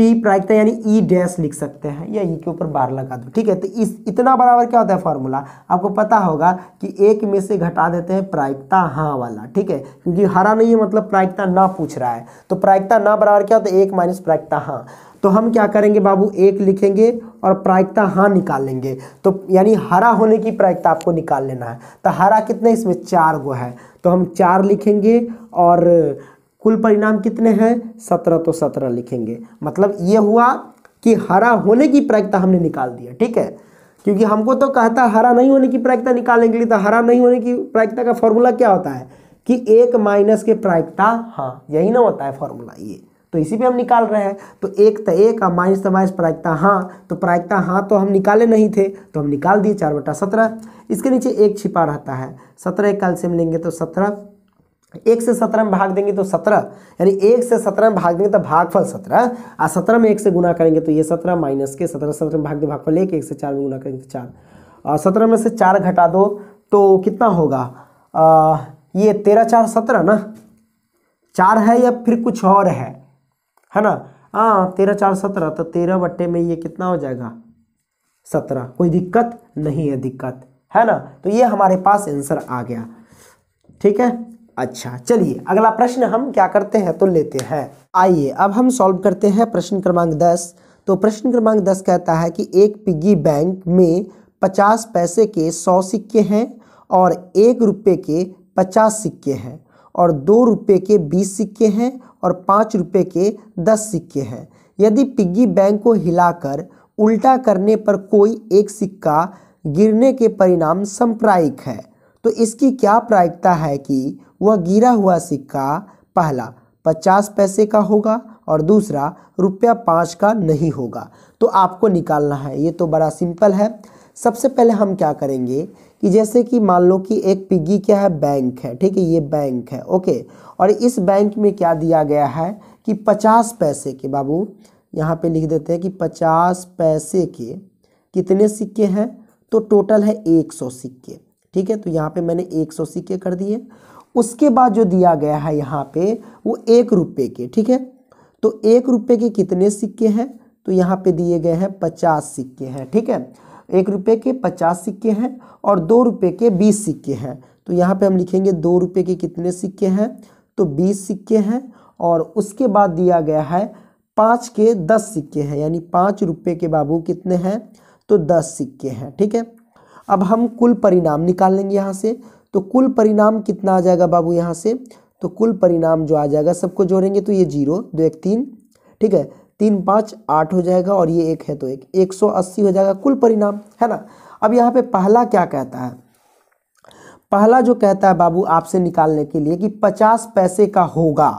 पी प्राइक यानी ई e डैश लिख सकते हैं या ई e के ऊपर बार लगा दो ठीक है तो इस इतना बराबर क्या होता है फॉर्मूला आपको पता होगा कि एक में से घटा देते हैं प्रायिकता हाँ वाला ठीक है क्योंकि हरा नहीं है मतलब प्रायिकता ना पूछ रहा है तो प्रायिकता ना बराबर क्या होता है एक माइनस प्रायिकता हाँ तो हम क्या करेंगे बाबू एक लिखेंगे और प्रायिकता हाँ निकाल लेंगे तो यानी हरा होने की प्रायिकता आपको निकाल लेना है तो हरा कितने इसमें चार गो है तो हम चार लिखेंगे और कुल परिणाम कितने हैं सत्रह तो सत्रह लिखेंगे मतलब ये हुआ कि हरा होने की प्रायिकता हमने निकाल दिया ठीक है क्योंकि हमको तो कहता हरा नहीं होने की प्रायिकता निकालने के लिए तो हरा नहीं होने की प्रायिकता का फॉर्मूला क्या होता है कि एक माइनस के प्रायिकता हाँ यही ना होता है फॉर्मूला ये तो इसी पे हम निकाल रहे हैं तो एक तो एक और माइनस तो माइनस प्रायिकता हाँ तो प्रायिकता हाँ तो हम निकाले नहीं थे तो हम निकाल दिए चार बटा सत्रह इसके नीचे एक छिपा रहता है सत्रह एक काल से हम लेंगे तो सत्रह एक से सत्रह में भाग देंगे तो सत्रह यानी एक से सत्रह में भाग देंगे तो भागफल सत्रह और सत्रह में एक से गुना करेंगे तो ये सत्रह माइनस के सत्रह सत्रह में भाग दे भागफल एक एक से चार में गुना करेंगे तो चार और सत्रह में से चार घटा दो तो कितना होगा आ, ये तेरह चार सत्रह ना चार है या फिर कुछ और है है ना हाँ तेरह चार सत्रह तो तेरह बट्टे में ये कितना हो जाएगा सत्रह कोई दिक्कत नहीं है दिक्कत है ना तो ये हमारे पास आंसर आ गया ठीक है अच्छा चलिए अगला प्रश्न हम क्या करते हैं तो लेते हैं आइए अब हम सॉल्व करते हैं प्रश्न क्रमांक दस तो प्रश्न क्रमांक दस कहता है कि एक पिग्गी बैंक में पचास पैसे के सौ सिक्के हैं और एक रुपये के पचास सिक्के हैं और दो रुपये के बीस सिक्के हैं और पाँच रुपये के दस सिक्के हैं यदि पिग्गी बैंक को हिलाकर उल्टा करने पर कोई एक सिक्का गिरने के परिणाम संप्रायिक है तो इसकी क्या प्रायिकता है कि वह गिरा हुआ सिक्का पहला पचास पैसे का होगा और दूसरा रुपया पाँच का नहीं होगा तो आपको निकालना है ये तो बड़ा सिंपल है सबसे पहले हम क्या करेंगे कि जैसे कि मान लो कि एक पिग्गी क्या है बैंक है ठीक है ये बैंक है ओके और इस बैंक में क्या दिया गया है कि पचास पैसे के बाबू यहाँ पे लिख देते हैं कि पचास पैसे के कितने सिक्के हैं तो टोटल है एक सौ सिक्के ठीक है तो यहाँ पे मैंने एक सौ सिक्के कर दिए उसके बाद जो दिया गया है यहाँ पे वो एक रुपये के ठीक है तो एक रुपये के कितने सिक्के हैं तो यहाँ पे दिए गए हैं पचास सिक्के हैं ठीक है एक रुपये के पचास सिक्के हैं और दो रुपये के बीस सिक्के हैं तो यहाँ पे हम लिखेंगे दो रुपये के कितने सिक्के हैं तो बीस सिक्के हैं और उसके बाद दिया गया है पाँच के दस सिक्के हैं यानी पाँच रुपये के बाबू कितने हैं तो दस सिक्के हैं ठीक है अब हम कुल परिणाम निकाल लेंगे यहाँ से तो कुल परिणाम कितना आ जाएगा बाबू यहाँ से तो कुल परिणाम जो आ जाएगा सबको जोड़ेंगे तो ये जीरो दो एक तीन ठीक है तीन पाँच आठ हो जाएगा और ये एक है तो एक एक सौ अस्सी हो जाएगा कुल परिणाम है ना अब यहाँ पे पहला क्या कहता है पहला जो कहता है बाबू आपसे निकालने के लिए कि पचास पैसे का होगा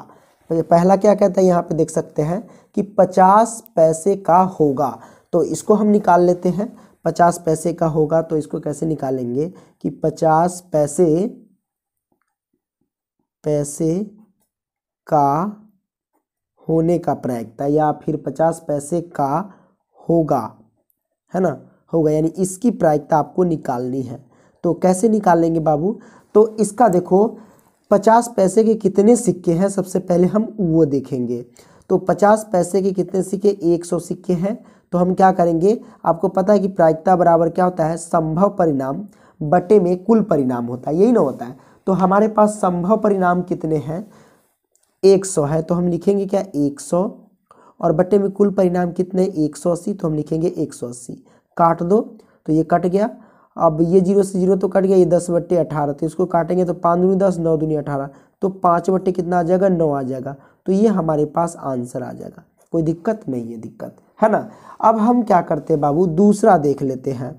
पहला क्या कहता है यहाँ पे देख सकते हैं कि पचास पैसे का होगा तो इसको हम निकाल लेते हैं पचास पैसे का होगा तो इसको कैसे निकालेंगे कि पचास पैसे पैसे का होने का प्रायिकता या फिर पचास पैसे का होगा है ना होगा यानी इसकी प्रायिकता आपको निकालनी है तो कैसे निकालेंगे बाबू तो इसका देखो पचास पैसे के कितने सिक्के हैं सबसे पहले हम वो देखेंगे तो पचास पैसे के कितने सिक्के एक सौ सिक्के हैं तो हम क्या करेंगे आपको पता है कि प्रायिकता बराबर क्या होता है संभव परिणाम बटे में कुल परिणाम होता है यही ना होता है तो हमारे पास संभव परिणाम कितने हैं सौ है तो हम लिखेंगे क्या सौ और बटे में कुल परिणाम कितने एक सौ अस्सी तो हम लिखेंगे एक सौ अस्सी काट दो तो ये कट गया अब ये जीरो से जीरो तो कट गया ये दस बट्टे अठारह तो इसको काटेंगे तो पाँच दूनी दस नौ दूनी अठारह तो पाँच बट्टे कितना आ जाएगा नौ आ जाएगा तो ये हमारे पास आंसर आ जाएगा कोई दिक्कत नहीं है दिक्कत है ना अब हम क्या करते हैं बाबू दूसरा देख लेते हैं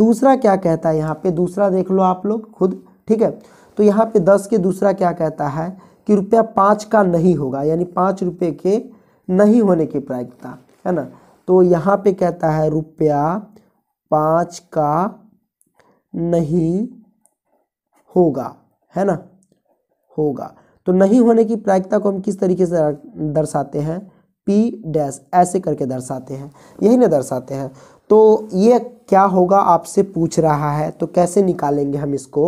दूसरा क्या कहता है यहाँ पे दूसरा देख लो आप लोग खुद ठीक है तो यहाँ पे दस के दूसरा क्या कहता है कि रुपया पाँच का नहीं होगा यानी पाँच रुपये के नहीं होने की प्रायिकता है ना तो यहाँ पे कहता है रुपया पाँच का नहीं होगा है ना होगा तो नहीं होने की प्रायिकता को हम किस तरीके से दर्शाते हैं पी डैश ऐसे करके दर्शाते हैं यही ना दर्शाते हैं तो ये क्या होगा आपसे पूछ रहा है तो कैसे निकालेंगे हम इसको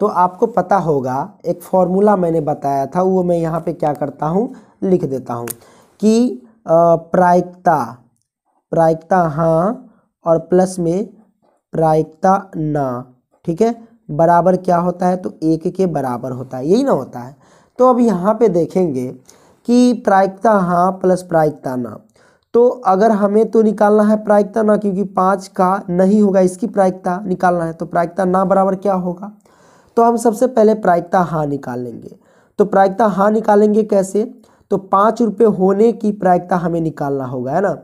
तो आपको पता होगा एक फॉर्मूला मैंने बताया था वो मैं यहाँ पे क्या करता हूँ लिख देता हूँ कि प्रायिकता प्रायिकता हाँ और प्लस में प्रायिकता ना ठीक है बराबर क्या होता है तो एक के बराबर होता है यही ना होता है तो अब यहाँ पे देखेंगे कि प्रायिकता हाँ प्लस प्रायिकता ना तो अगर हमें तो निकालना है प्रायिकता ना क्योंकि पाँच का नहीं होगा इसकी प्रायिकता निकालना है तो प्रायिकता ना बराबर क्या होगा तो हम सबसे पहले प्रायिकता हाँ निकाल लेंगे तो प्रायिकता हाँ निकालेंगे कैसे तो पाँच रुपये होने की प्रायिकता हमें निकालना होगा है ना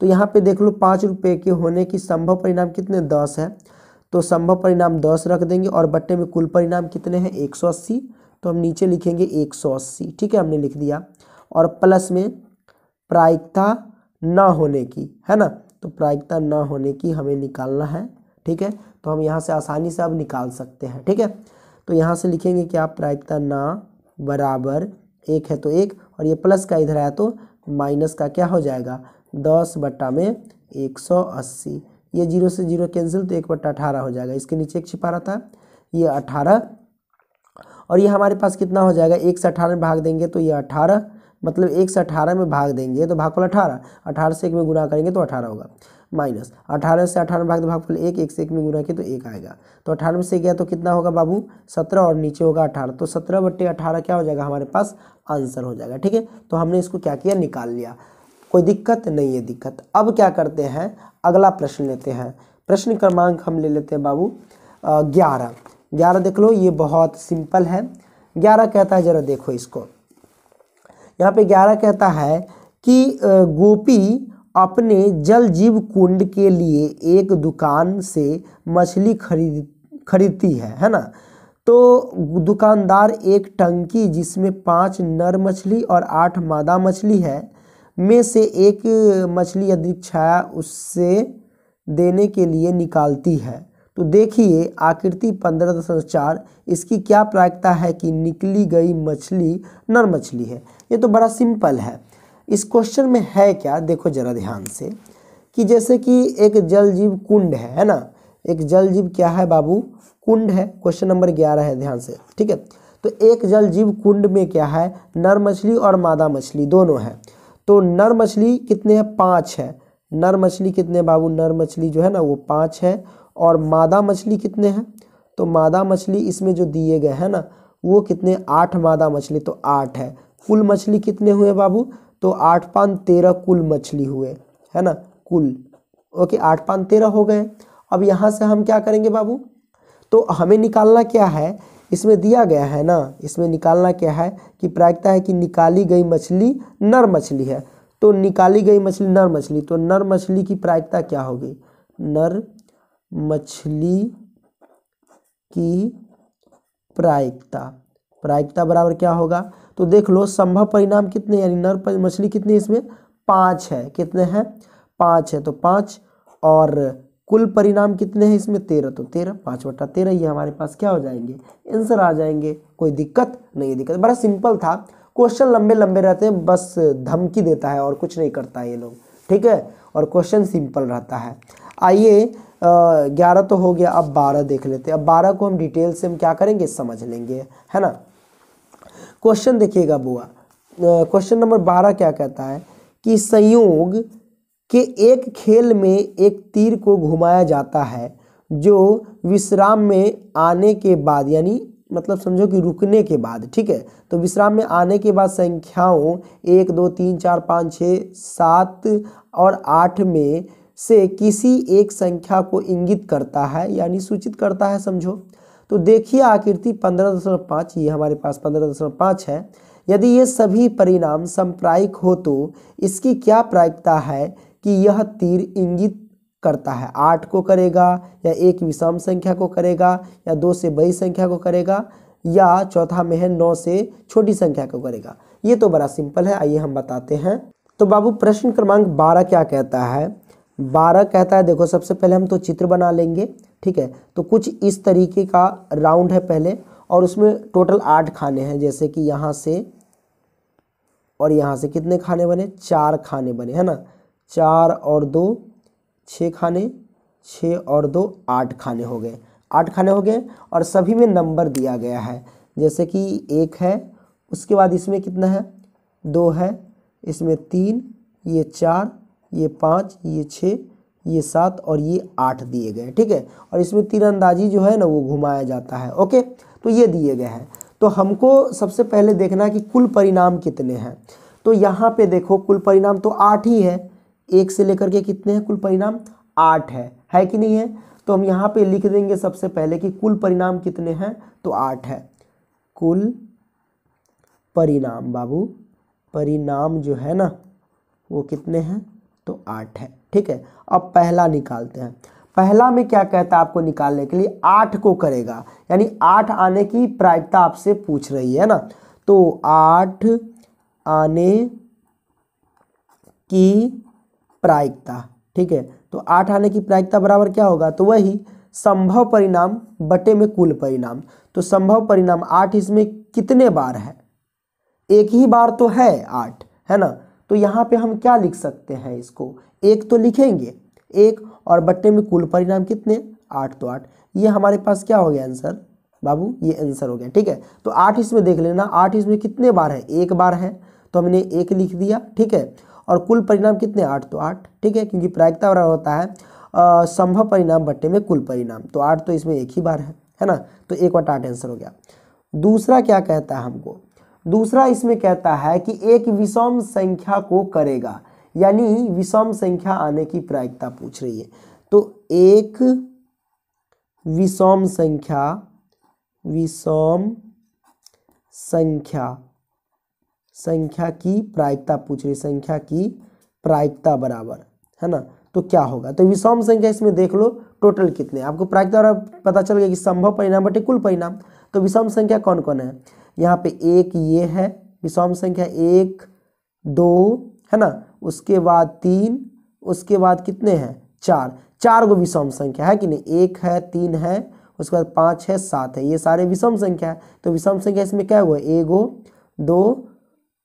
तो यहाँ पे देख लो पाँच रुपये के होने की संभव परिणाम कितने दस है तो संभव परिणाम दस रख देंगे और बट्टे में कुल परिणाम कितने हैं एक सौ अस्सी तो हम नीचे लिखेंगे एक सौ अस्सी ठीक है हमने लिख दिया और प्लस में प्रायिकता ना होने की है ना तो प्रायिकता ना होने की हमें निकालना है ठीक है तो हम यहाँ से आसानी से अब निकाल सकते हैं ठीक है तो यहाँ से लिखेंगे कि आप प्रायिकता ना बराबर एक है तो एक और ये प्लस का इधर आया तो माइनस का क्या हो जाएगा दस बट्टा में एक सौ अस्सी ये जीरो से जीरो कैंसिल तो एक बट्टा अठारह हो जाएगा इसके नीचे एक छिपा रहा था ये अठारह और ये हमारे पास कितना हो जाएगा एक से अठारह भाग देंगे तो ये अठारह मतलब एक से अठारह में भाग देंगे तो भागफल अठारह अठारह से एक में गुना करेंगे तो अठारह होगा माइनस अठारह से अठारह भाग दो तो भागफल एक एक से एक में गुना किया तो एक आएगा तो अठारह में से गया तो कितना होगा बाबू सत्रह और नीचे होगा अठारह तो सत्रह बट्टे अठारह क्या हो जाएगा हमारे पास आंसर हो जाएगा ठीक है तो हमने इसको क्या किया निकाल लिया कोई दिक्कत नहीं है दिक्कत अब क्या करते हैं अगला प्रश्न लेते हैं प्रश्न क्रमांक हम ले लेते हैं बाबू ग्यारह ग्यारह देख लो ये बहुत सिंपल है ग्यारह कहता है जरा देखो इसको यहाँ पे ग्यारह कहता है कि गोपी अपने जल जीव कुंड के लिए एक दुकान से मछली खरीद खरीदती है है ना तो दुकानदार एक टंकी जिसमें पांच नर मछली और आठ मादा मछली है में से एक मछली यदि छाया उससे देने के लिए निकालती है तो देखिए आकृति पंद्रह दशमलव चार इसकी क्या प्रायिकता है कि निकली गई मछली नर मछली है ये तो बड़ा सिंपल है इस क्वेश्चन में है क्या देखो जरा ध्यान से कि जैसे कि एक जल जीव कुंड है है ना एक जल जीव क्या है बाबू कुंड है क्वेश्चन नंबर ग्यारह है ध्यान से ठीक है तो एक जल जीव कुंड में क्या है नर मछली और मादा मछली दोनों है तो नर मछली कितने हैं पाँच है नर मछली कितने बाबू नर मछली जो है ना वो पाँच है और मादा मछली कितने हैं तो मादा मछली इसमें जो दिए गए हैं ना वो कितने आठ मादा मछली तो आठ है कुल मछली कितने हुए बाबू तो आठ पान तेरह कुल मछली हुए है ना कुल ओके आठ पान तेरह हो गए अब यहाँ से हम क्या करेंगे बाबू तो हमें निकालना क्या है इसमें दिया गया है ना इसमें निकालना क्या है कि प्रायिकता है कि निकाली गई मछली नर मछली है तो निकाली गई मछली नर मछली तो नर मछली की प्रायिकता क्या होगी नर मछली की प्रायिकता प्रायिकता बराबर क्या होगा तो देख लो संभव परिणाम कितने यानी नर मछली कितनी इसमें पाँच है कितने हैं पाँच है तो पाँच और कुल परिणाम कितने हैं इसमें तेरह तो तेरह पाँच बटा तेरह ये हमारे पास क्या हो जाएंगे आंसर आ जाएंगे कोई दिक्कत नहीं दिक्कत बड़ा सिंपल था क्वेश्चन लंबे लंबे रहते हैं बस धमकी देता है और कुछ नहीं करता है ये लोग ठीक है और क्वेश्चन सिंपल रहता है आइए ग्यारह तो हो गया अब बारह देख लेते हैं अब बारह को हम डिटेल से हम क्या करेंगे समझ लेंगे है ना क्वेश्चन देखिएगा बुआ क्वेश्चन नंबर बारह क्या कहता है कि संयोग के एक खेल में एक तीर को घुमाया जाता है जो विश्राम में आने के बाद यानी मतलब समझो कि रुकने के बाद ठीक है तो विश्राम में आने के बाद संख्याओं एक दो तीन चार पाँच छः सात और आठ में से किसी एक संख्या को इंगित करता है यानी सूचित करता है समझो तो देखिए आकृति 15.5 ये हमारे पास 15.5 है यदि ये सभी परिणाम संप्रायिक हो तो इसकी क्या प्रायिकता है कि यह तीर इंगित करता है आठ को करेगा या एक विषम संख्या को करेगा या दो से बड़ी संख्या को करेगा या चौथा में है नौ से छोटी संख्या को करेगा ये तो बड़ा सिंपल है आइए हम बताते हैं तो बाबू प्रश्न क्रमांक बारह क्या कहता है बारह कहता है देखो सबसे पहले हम तो चित्र बना लेंगे ठीक है तो कुछ इस तरीके का राउंड है पहले और उसमें टोटल आठ खाने हैं जैसे कि यहाँ से और यहाँ से कितने खाने बने चार खाने बने है ना चार और दो छः खाने छः और दो आठ खाने हो गए आठ खाने हो गए और सभी में नंबर दिया गया है जैसे कि एक है उसके बाद इसमें कितना है दो है इसमें तीन ये चार ये पाँच ये छः ये सात और ये आठ दिए गए ठीक है और इसमें तीरंदाजी जो है ना वो घुमाया जाता है ओके तो ये दिए गए हैं तो हमको सबसे पहले देखना है कि कुल परिणाम कितने हैं तो यहाँ पे देखो कुल परिणाम तो आठ ही है एक से लेकर के कितने हैं कुल परिणाम आठ है है कि नहीं है तो हम यहाँ पे लिख देंगे सबसे पहले कि कुल परिणाम कितने हैं तो आठ है कुल परिणाम बाबू परिणाम जो है ना वो कितने हैं तो आठ है ठीक है अब पहला निकालते हैं पहला में क्या कहता है आपको निकालने के लिए आठ को करेगा यानी आठ आने की प्रायिकता आपसे पूछ रही है ना तो आठ आने की प्रायिकता ठीक है तो आठ आने की प्रायिकता बराबर क्या होगा तो वही संभव परिणाम बटे में कुल परिणाम तो संभव परिणाम आठ इसमें कितने बार है एक ही बार तो है आठ है ना तो यहाँ पे हम क्या लिख सकते हैं इसको एक तो लिखेंगे एक और बट्टे में कुल परिणाम कितने आठ तो आठ ये हमारे पास क्या हो गया आंसर बाबू ये आंसर हो गया ठीक है तो आठ इसमें देख लेना आठ इसमें कितने बार है एक बार है तो हमने एक लिख दिया ठीक है और कुल परिणाम कितने आठ तो आठ ठीक है क्योंकि प्रायिकता वाला होता है संभव परिणाम बट्टे में कुल परिणाम तो आठ तो इसमें एक ही बार है है ना तो एक बट आठ आंसर हो गया दूसरा क्या कहता है हमको दूसरा इसमें कहता है कि एक विषम संख्या को करेगा यानी विषम संख्या आने की प्रायिकता पूछ रही है तो एक विषम संख्या विषम संख्या संख्या की प्रायिकता पूछ रही संख्या की प्रायिकता बराबर है ना तो क्या होगा तो विषम संख्या इसमें देख लो टोटल कितने आपको प्रायिकता और पता चल गया कि संभव परिणाम बटे कुल परिणाम तो विषम संख्या कौन कौन है यहाँ पे एक ये है विषम संख्या एक दो है ना उसके बाद तीन उसके बाद कितने हैं चार चार को विषम संख्या है कि नहीं एक है तीन है उसके बाद पाँच है सात है ये सारे विषम संख्या है तो विषम संख्या इसमें क्या हुआ एक गो दो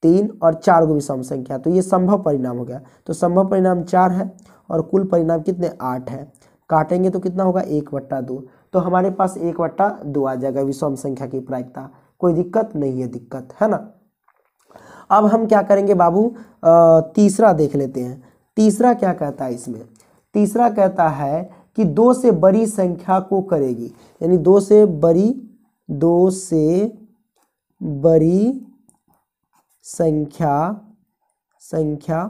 तीन और चार गो विषम संख्या तो ये संभव परिणाम हो गया तो संभव परिणाम चार है और कुल परिणाम कितने आठ है काटेंगे तो कितना होगा एक बट्टा दो तो हमारे पास एक बट्टा दो आ जाएगा विषम संख्या की प्रायिकता कोई दिक्कत नहीं है दिक्कत है ना अब हम क्या करेंगे बाबू तीसरा देख लेते हैं तीसरा क्या कहता है इसमें तीसरा कहता है कि दो से बड़ी संख्या को करेगी यानी दो से बड़ी दो से बड़ी संख्या संख्या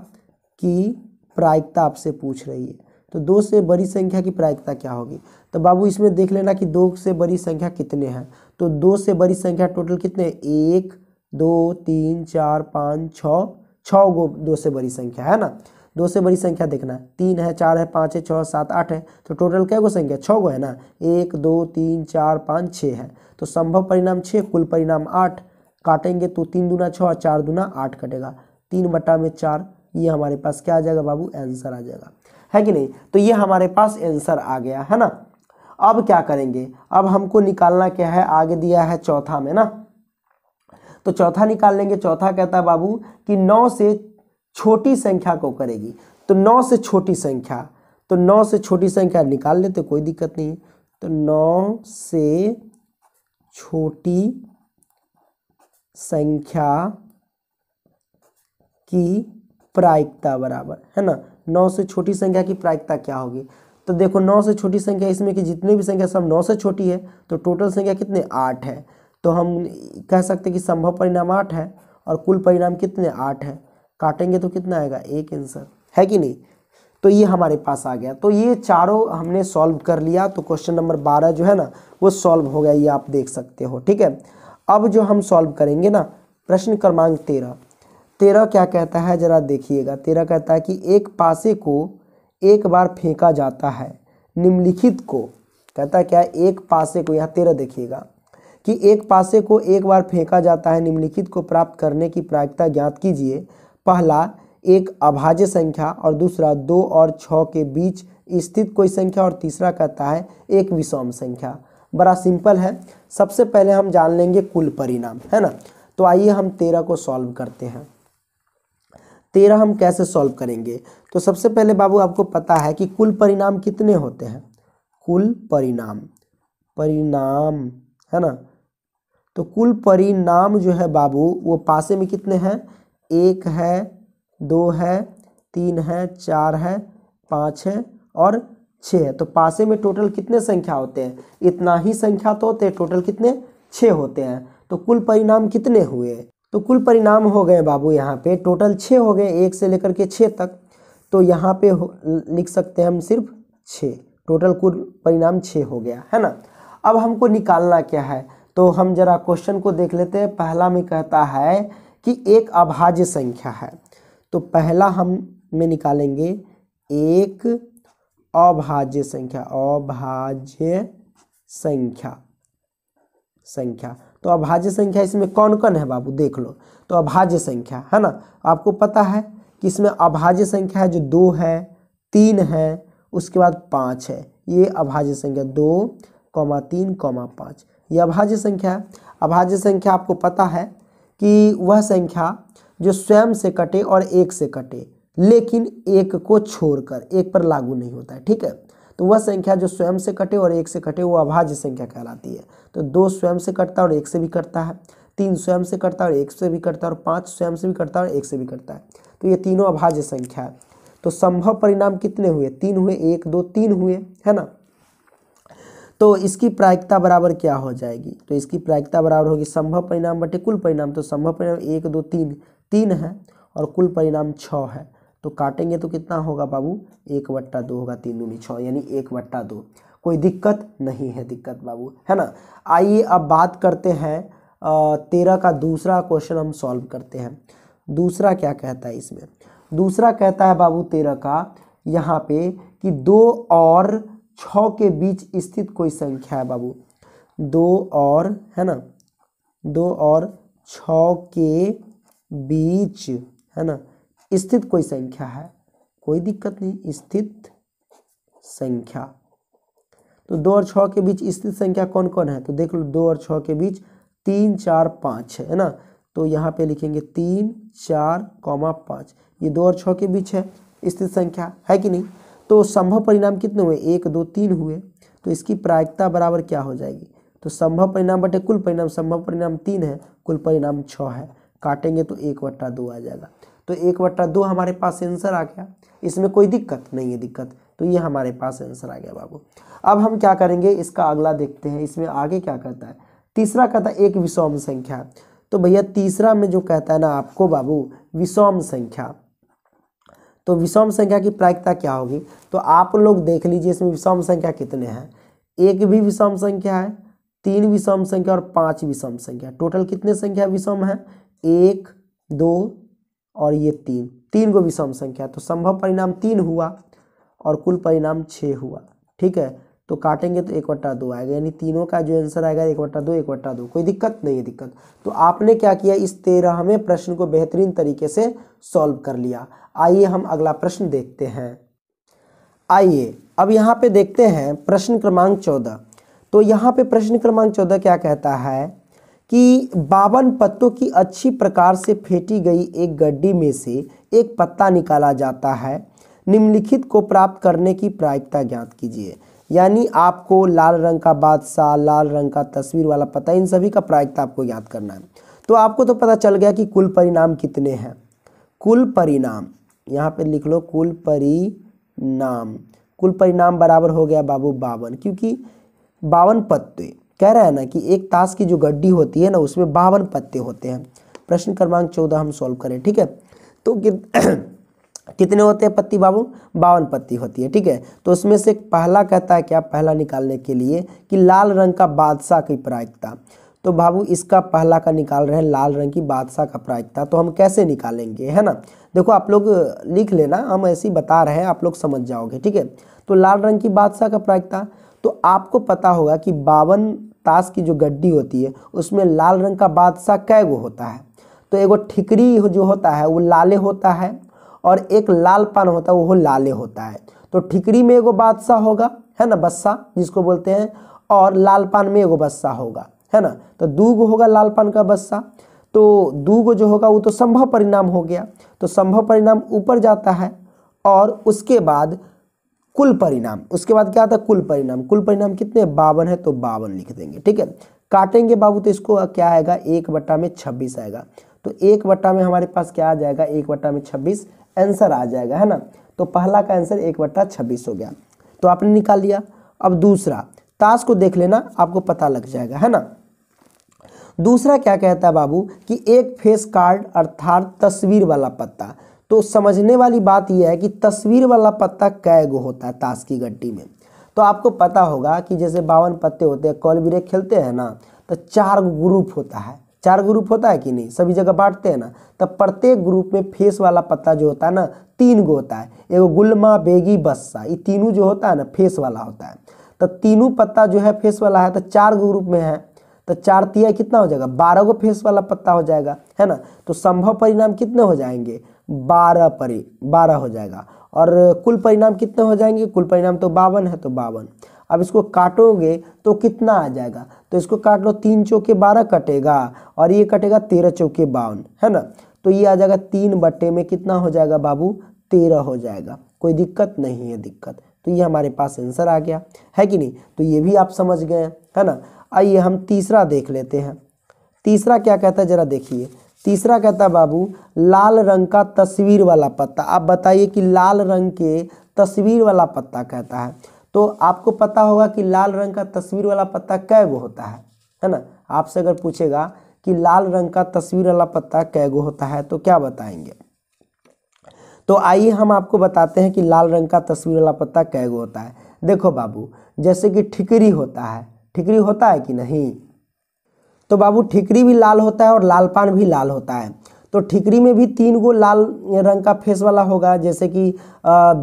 की प्रायिकता आपसे पूछ रही है तो दो से बड़ी संख्या की प्रायिकता क्या होगी तो बाबू इसमें देख लेना कि दो से बड़ी संख्या कितने हैं तो दो से बड़ी संख्या टोटल कितने एक दो तीन चार पाँच छः छः गो दो से बड़ी संख्या है ना दो से बड़ी संख्या देखना है तीन है चार है पाँच है छः सात आठ है तो टोटल कै गो संख्या छः गो है ना एक दो तीन चार पाँच छः है तो संभव परिणाम छः कुल परिणाम आठ काटेंगे तो तीन दूना छः और चार दूना आठ कटेगा तीन बट्टा में चार ये हमारे पास क्या आ जाएगा बाबू आंसर आ जाएगा है कि नहीं तो ये हमारे पास आंसर आ गया है ना अब क्या करेंगे अब हमको निकालना क्या है आगे दिया है चौथा में ना तो चौथा निकाल लेंगे चौथा कहता है बाबू कि नौ से छोटी संख्या को करेगी तो नौ से छोटी संख्या तो नौ से छोटी संख्या निकाल लेते कोई दिक्कत नहीं तो नौ से छोटी संख्या की प्रायिकता बराबर है ना नौ से छोटी संख्या की प्रायिकता क्या होगी तो देखो नौ से छोटी संख्या इसमें कि जितने भी संख्या सब नौ से छोटी है तो टोटल संख्या कितने आठ है तो हम कह सकते हैं कि संभव परिणाम आठ है और कुल परिणाम कितने आठ है काटेंगे तो कितना आएगा एक आंसर है कि नहीं तो ये हमारे पास आ गया तो ये चारों हमने सॉल्व कर लिया तो क्वेश्चन नंबर बारह जो है ना वो सॉल्व हो गया ये आप देख सकते हो ठीक है अब जो हम सॉल्व करेंगे ना प्रश्न क्रमांक तेरह तेरह क्या कहता है जरा देखिएगा तेरह कहता है कि एक पासे को एक बार फेंका जाता है निम्नलिखित को कहता है क्या एक पासे को यहाँ तेरह देखिएगा कि एक पासे को एक बार फेंका जाता है निम्नलिखित को प्राप्त करने की प्रायिकता ज्ञात कीजिए पहला एक अभाज्य संख्या और दूसरा दो और छ के बीच स्थित कोई संख्या और तीसरा कहता है एक विषम संख्या बड़ा सिंपल है सबसे पहले हम जान लेंगे कुल परिणाम है ना तो आइए हम तेरह को सॉल्व करते हैं तेरह हम कैसे सॉल्व करेंगे तो सबसे पहले बाबू आपको पता है कि कुल परिणाम कितने होते हैं कुल परिणाम परिणाम है ना तो कुल परिणाम जो है बाबू वो पासे में कितने हैं एक है दो है तीन है चार है पाँच है और छः है तो पासे में टोटल कितने संख्या होते हैं इतना ही संख्या तो होते हैं टोटल कितने छः होते हैं तो कुल परिणाम कितने हुए तो कुल परिणाम हो गए बाबू यहाँ पे टोटल छः हो गए एक से लेकर के छः तक तो यहाँ पे लिख सकते हैं हम सिर्फ छः टोटल कुल परिणाम छः हो गया है ना अब हमको निकालना क्या है तो हम जरा क्वेश्चन को देख लेते हैं पहला में कहता है कि एक अभाज्य संख्या है तो पहला हम में निकालेंगे एक अभाज्य संख्या अभाज्य संख्या संख्या तो अभाज्य संख्या इसमें कौन कौन है बाबू देख लो तो अभाज्य संख्या है ना आपको पता है कि इसमें अभाज्य संख्या है जो दो है तीन है उसके बाद पाँच है ये अभाज्य संख्या दो कौमा तीन कौमा पाँच ये अभाज्य संख्या है अभाज्य संख्या आपको पता है कि वह संख्या जो स्वयं से कटे और एक से कटे लेकिन एक को छोड़कर एक पर लागू नहीं होता है ठीक है तो वह संख्या जो स्वयं से कटे और एक से कटे वो अभाज्य संख्या कहलाती है तो दो स्वयं से कटता और एक से भी कटता है तीन स्वयं से कटता और एक से भी करता है और पाँच स्वयं से भी करता है और एक से भी करता है तो ये तीनों अभाज्य संख्या है तो संभव परिणाम कितने हुए तीन हुए एक दो तीन हुए है ना तो इसकी प्रायिकता बराबर क्या हो जाएगी तो इसकी प्रायिकता बराबर होगी संभव परिणाम बटे कुल परिणाम तो संभव परिणाम एक दो तीन तीन है और कुल परिणाम छः है तो काटेंगे तो कितना होगा बाबू एक बट्टा दो होगा तीन दूनी छः यानी एक बट्टा दो कोई दिक्कत नहीं है दिक्कत बाबू है ना आइए अब बात करते हैं तेरह का दूसरा क्वेश्चन हम सॉल्व करते हैं दूसरा क्या कहता है इसमें दूसरा कहता है बाबू तेरह का यहाँ पे कि दो और छ के बीच स्थित कोई संख्या है बाबू दो और है ना दो और छ के बीच है ना स्थित कोई संख्या है कोई दिक्कत नहीं स्थित संख्या तो दो और छ के बीच स्थित संख्या कौन कौन है तो देख लो दो और छ के बीच तीन चार पाँच है ना तो यहाँ पे लिखेंगे तीन चार कौमा पाँच ये दो और छ के बीच है स्थित संख्या है कि नहीं तो संभव परिणाम कितने हुए एक दो तीन हुए तो इसकी प्रायिकता बराबर क्या हो जाएगी तो संभव परिणाम बटे कुल परिणाम संभव परिणाम तीन है कुल परिणाम छः है काटेंगे तो एक वट्टा दो आ जाएगा तो एक वट्टा दो हमारे पास आंसर आ गया इसमें कोई दिक्कत नहीं है दिक्कत तो ये हमारे पास आंसर आ गया बाबू अब हम क्या करेंगे इसका अगला देखते हैं इसमें आगे क्या कहता है तीसरा कहता है एक विषम संख्या तो भैया तीसरा में जो कहता है ना आपको बाबू विषम संख्या तो विषम संख्या की प्रायिकता क्या होगी तो आप लोग देख लीजिए इसमें विषम संख्या कितने हैं एक भी विषम संख्या है तीन विषम संख्या और पांच विषम संख्या टोटल कितने संख्या विषम है एक दो और ये तीन तीन को विषम संख्या तो संभव परिणाम तीन हुआ और कुल परिणाम छः हुआ ठीक है तो काटेंगे तो एक वट्टा दो आएगा यानी तीनों का जो आंसर आएगा एक वट्टा दो एक वट्टा दो कोई दिक्कत नहीं है दिक्कत तो आपने क्या किया इस तेरहवें प्रश्न को बेहतरीन तरीके से सॉल्व कर लिया आइए हम अगला प्रश्न देखते हैं आइए अब यहाँ पे देखते हैं प्रश्न क्रमांक चौदह तो यहाँ पे प्रश्न क्रमांक चौदह क्या कहता है कि बावन पत्तों की अच्छी प्रकार से फेंटी गई एक गड्डी में से एक पत्ता निकाला जाता है निम्नलिखित को प्राप्त करने की प्रायिकता ज्ञात कीजिए यानी आपको लाल रंग का बादशाह लाल रंग का तस्वीर वाला पता इन सभी का प्रायिकता आपको याद करना है तो आपको तो पता चल गया कि कुल परिणाम कितने हैं कुल परिणाम यहाँ पे लिख लो कुल परिणाम कुल परिणाम बराबर हो गया बाबू बावन क्योंकि बावन पत्ते कह रहे हैं ना कि एक ताश की जो गड्डी होती है ना उसमें बावन पत्ते होते हैं प्रश्न क्रमांक चौदह हम सॉल्व करें ठीक है तो [clears throat] कितने होते हैं पत्ती बाबू बावन पत्ती होती है ठीक है तो उसमें से पहला कहता है क्या पहला निकालने के लिए कि लाल रंग का बादशाह की प्रायिकता तो बाबू इसका पहला का निकाल रहे हैं लाल रंग की बादशाह का प्रायिकता तो हम कैसे निकालेंगे है ना देखो आप लोग लिख लेना हम ऐसे ही बता रहे हैं आप लोग समझ जाओगे ठीक है तो लाल रंग की बादशाह का प्रायिकता तो आपको पता होगा कि बावन ताश की जो गड्डी होती है उसमें लाल रंग का बादशाह कै गो होता है तो एगो ठिकरी जो होता है वो लाले होता है और एक लाल पान होता है वो लाले होता है तो ठिकरी में एगो बादशाह होगा है ना बस्सा जिसको बोलते हैं और लाल पान में एगो बस्सा होगा है ना तो दू गो होगा लाल पान का बस्सा तो दू गो जो होगा वो तो संभव परिणाम हो गया तो संभव परिणाम ऊपर जाता है और उसके बाद कुल परिणाम उसके बाद क्या आता है कुल परिणाम कुल परिणाम कितने बावन है तो बावन लिख देंगे ठीक है काटेंगे बाबू तो इसको क्या आएगा एक बट्टा में छब्बीस आएगा तो एक बट्टा में हमारे पास क्या आ जाएगा एक बट्टा में छब्बीस आंसर आ जाएगा है ना तो पहला का आंसर एक बट्टा छब्बीस हो गया तो आपने निकाल लिया अब दूसरा ताश को देख लेना आपको पता लग जाएगा है ना दूसरा क्या कहता है बाबू कि एक फेस कार्ड अर्थात तस्वीर वाला पत्ता तो समझने वाली बात यह है कि तस्वीर वाला पत्ता कै गो होता है ताश की गड्डी में तो आपको पता होगा कि जैसे बावन पत्ते होते हैं कॉल बीरे खेलते हैं ना तो चार ग्रुप होता है चार ग्रुप होता है कि नहीं सभी जगह बांटते हैं ना तब प्रत्येक ग्रुप में फेस वाला पत्ता जो होता है ना तीन गो होता है एगो गुलमा बेगी बस्सा ये तीनों जो होता है ना फेस वाला होता है तो तीनों पत्ता जो है फेस वाला है तो चार ग्रुप में है तो चार तिया कितना हो जाएगा बारह गो फेस वाला पत्ता हो जाएगा है ना तो संभव परिणाम कितने हो जाएंगे बारह परि बारह हो जाएगा और कुल परिणाम कितने हो जाएंगे कुल परिणाम तो बावन है तो बावन अब इसको काटोगे तो कितना आ जाएगा तो इसको काट लो तीन चौके बारह कटेगा और ये कटेगा तेरह चौके बावन है ना तो ये आ जाएगा तीन बट्टे में कितना हो जाएगा बाबू तेरह हो जाएगा कोई दिक्कत नहीं है दिक्कत तो ये हमारे पास आंसर आ गया है कि नहीं तो ये भी आप समझ गए है ना आइए हम तीसरा देख लेते हैं तीसरा क्या कहता है जरा देखिए तीसरा कहता है बाबू लाल रंग का तस्वीर वाला पत्ता आप बताइए कि लाल रंग के तस्वीर वाला पत्ता कहता है तो आपको पता होगा कि लाल रंग का तस्वीर वाला पत्ता कै गो होता है है ना आपसे अगर पूछेगा कि लाल रंग का तस्वीर वाला पत्ता कै गो होता है तो क्या बताएंगे तो आइए हम आपको बताते हैं कि लाल रंग का तस्वीर वाला पत्ता कै गो होता है देखो बाबू जैसे कि ठिकरी होता है ठिकरी होता है कि नहीं तो बाबू ठिकरी भी लाल होता है और लालपान भी लाल होता है तो ठिकरी में भी तीन गो लाल रंग का फेस वाला होगा जैसे कि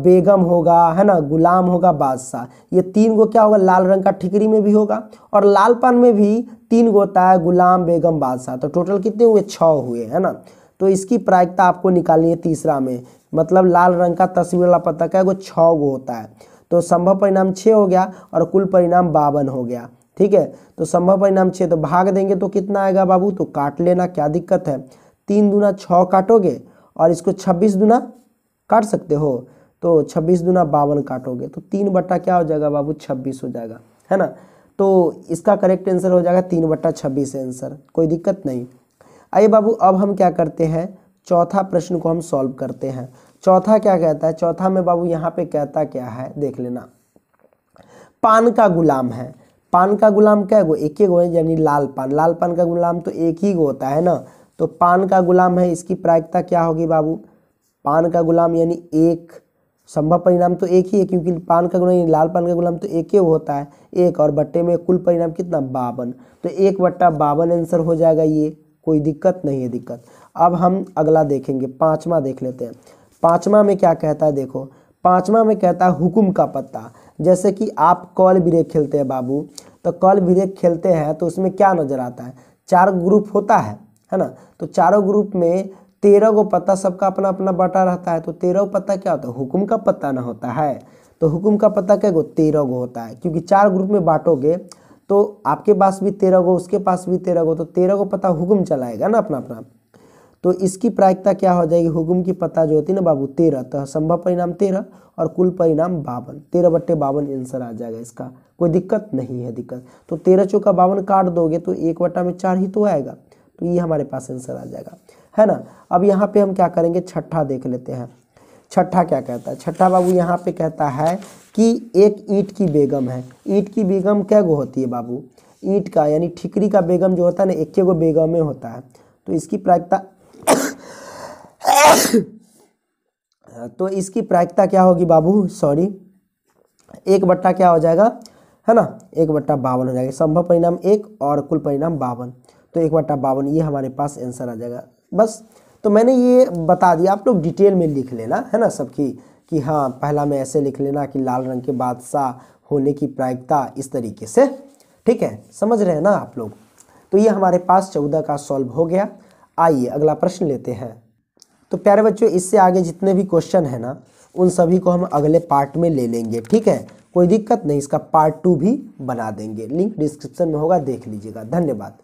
बेगम होगा है ना गुलाम होगा बादशाह ये तीन गो क्या होगा लाल रंग का ठिकरी में भी होगा और लालपन में भी तीन गो होता है गुलाम बेगम बादशाह तो टोटल कितने हुए छः हुए है ना तो इसकी प्रायिकता आपको निकालनी है तीसरा में मतलब लाल रंग का तस्वीर वाला क्या है वो छः गो होता है तो संभव परिणाम छः हो गया और कुल परिणाम बावन हो गया ठीक है तो संभव परिणाम छः तो भाग देंगे तो कितना आएगा बाबू तो काट लेना क्या दिक्कत है तीन दूना छः काटोगे और इसको छब्बीस दूना काट सकते हो तो छब्बीस दूना बावन काटोगे तो तीन बट्टा क्या हो जाएगा बाबू छब्बीस हो जाएगा है ना तो इसका करेक्ट आंसर हो जाएगा तीन बट्टा छब्बीस आंसर कोई दिक्कत नहीं आइए बाबू अब हम क्या करते हैं चौथा प्रश्न को हम सॉल्व करते हैं चौथा क्या कहता है चौथा में बाबू यहाँ पे कहता क्या है देख लेना पान का गुलाम है पान का गुलाम क्या गो एक ही गो है यानी लाल पान लाल पान का गुलाम तो एक ही गो होता है ना तो पान का गुलाम है इसकी प्रायिकता क्या होगी बाबू पान का गुलाम यानी एक संभव परिणाम तो एक ही है क्योंकि पान का गुलाम यानी लाल पान का गुलाम तो एक ही होता है एक और बट्टे में कुल परिणाम कितना बावन तो एक बट्टा बावन आंसर हो जाएगा ये कोई दिक्कत नहीं है दिक्कत अब हम अगला देखेंगे पाँचवा देख लेते हैं पाँचवा में क्या कहता है देखो पाँचवा में कहता है हुकुम का पत्ता जैसे कि आप कॉल ब्रेक खेलते हैं बाबू तो कॉल ब्रेक खेलते हैं तो उसमें क्या नज़र आता है चार ग्रुप होता है है ना तो चारों ग्रुप में तेरह गो पत्ता सबका अपना अपना बटा रहता है तो तेरह पत्ता क्या होता है हुक्म का पत्ता ना होता है तो हुक्म का पत्ता क्या गो तेरह गो होता है क्योंकि चार ग्रुप में बांटोगे तो आपके पास भी तेरह गो उसके पास भी तेरह गो तो तेरह गो पता हुक्म चलाएगा ना अपना अपना तो इसकी प्रायिकता क्या हो जाएगी हुक्म की पत्ता जो होती है ना बाबू तेरह तो संभव परिणाम तेरह और कुल परिणाम बावन तेरह बट्टे बावन आंसर आ जाएगा इसका कोई दिक्कत नहीं है दिक्कत तो तेरह चौका बावन काट दोगे तो एक बट्टा में चार ही तो आएगा तो ये हमारे पास आंसर आ जाएगा है ना अब यहाँ पे हम क्या करेंगे छठा देख लेते हैं छठा क्या कहता है छठा बाबू यहाँ पे कहता है कि एक ईंट की बेगम है ईंट की बेगम क्या गो होती है बाबू ईंट का यानी ठिकरी का बेगम जो होता है ना एक गो बेगम में होता है तो इसकी प्रायिकता [coughs] तो इसकी प्रायिकता क्या होगी बाबू सॉरी एक बट्टा क्या हो जाएगा है ना एक बट्टा बावन हो जाएगा संभव परिणाम एक और कुल परिणाम बावन तो एक बटा बावन ये हमारे पास आंसर आ जाएगा बस तो मैंने ये बता दिया आप लोग डिटेल में लिख लेना है ना सबकी कि हाँ पहला मैं ऐसे लिख लेना कि लाल रंग के बादशाह होने की प्रायिकता इस तरीके से ठीक है समझ रहे हैं ना आप लोग तो ये हमारे पास चौदह का सॉल्व हो गया आइए अगला प्रश्न लेते हैं तो प्यारे बच्चों इससे आगे जितने भी क्वेश्चन है ना उन सभी को हम अगले पार्ट में ले लेंगे ठीक है कोई दिक्कत नहीं इसका पार्ट टू भी बना देंगे लिंक डिस्क्रिप्शन में होगा देख लीजिएगा धन्यवाद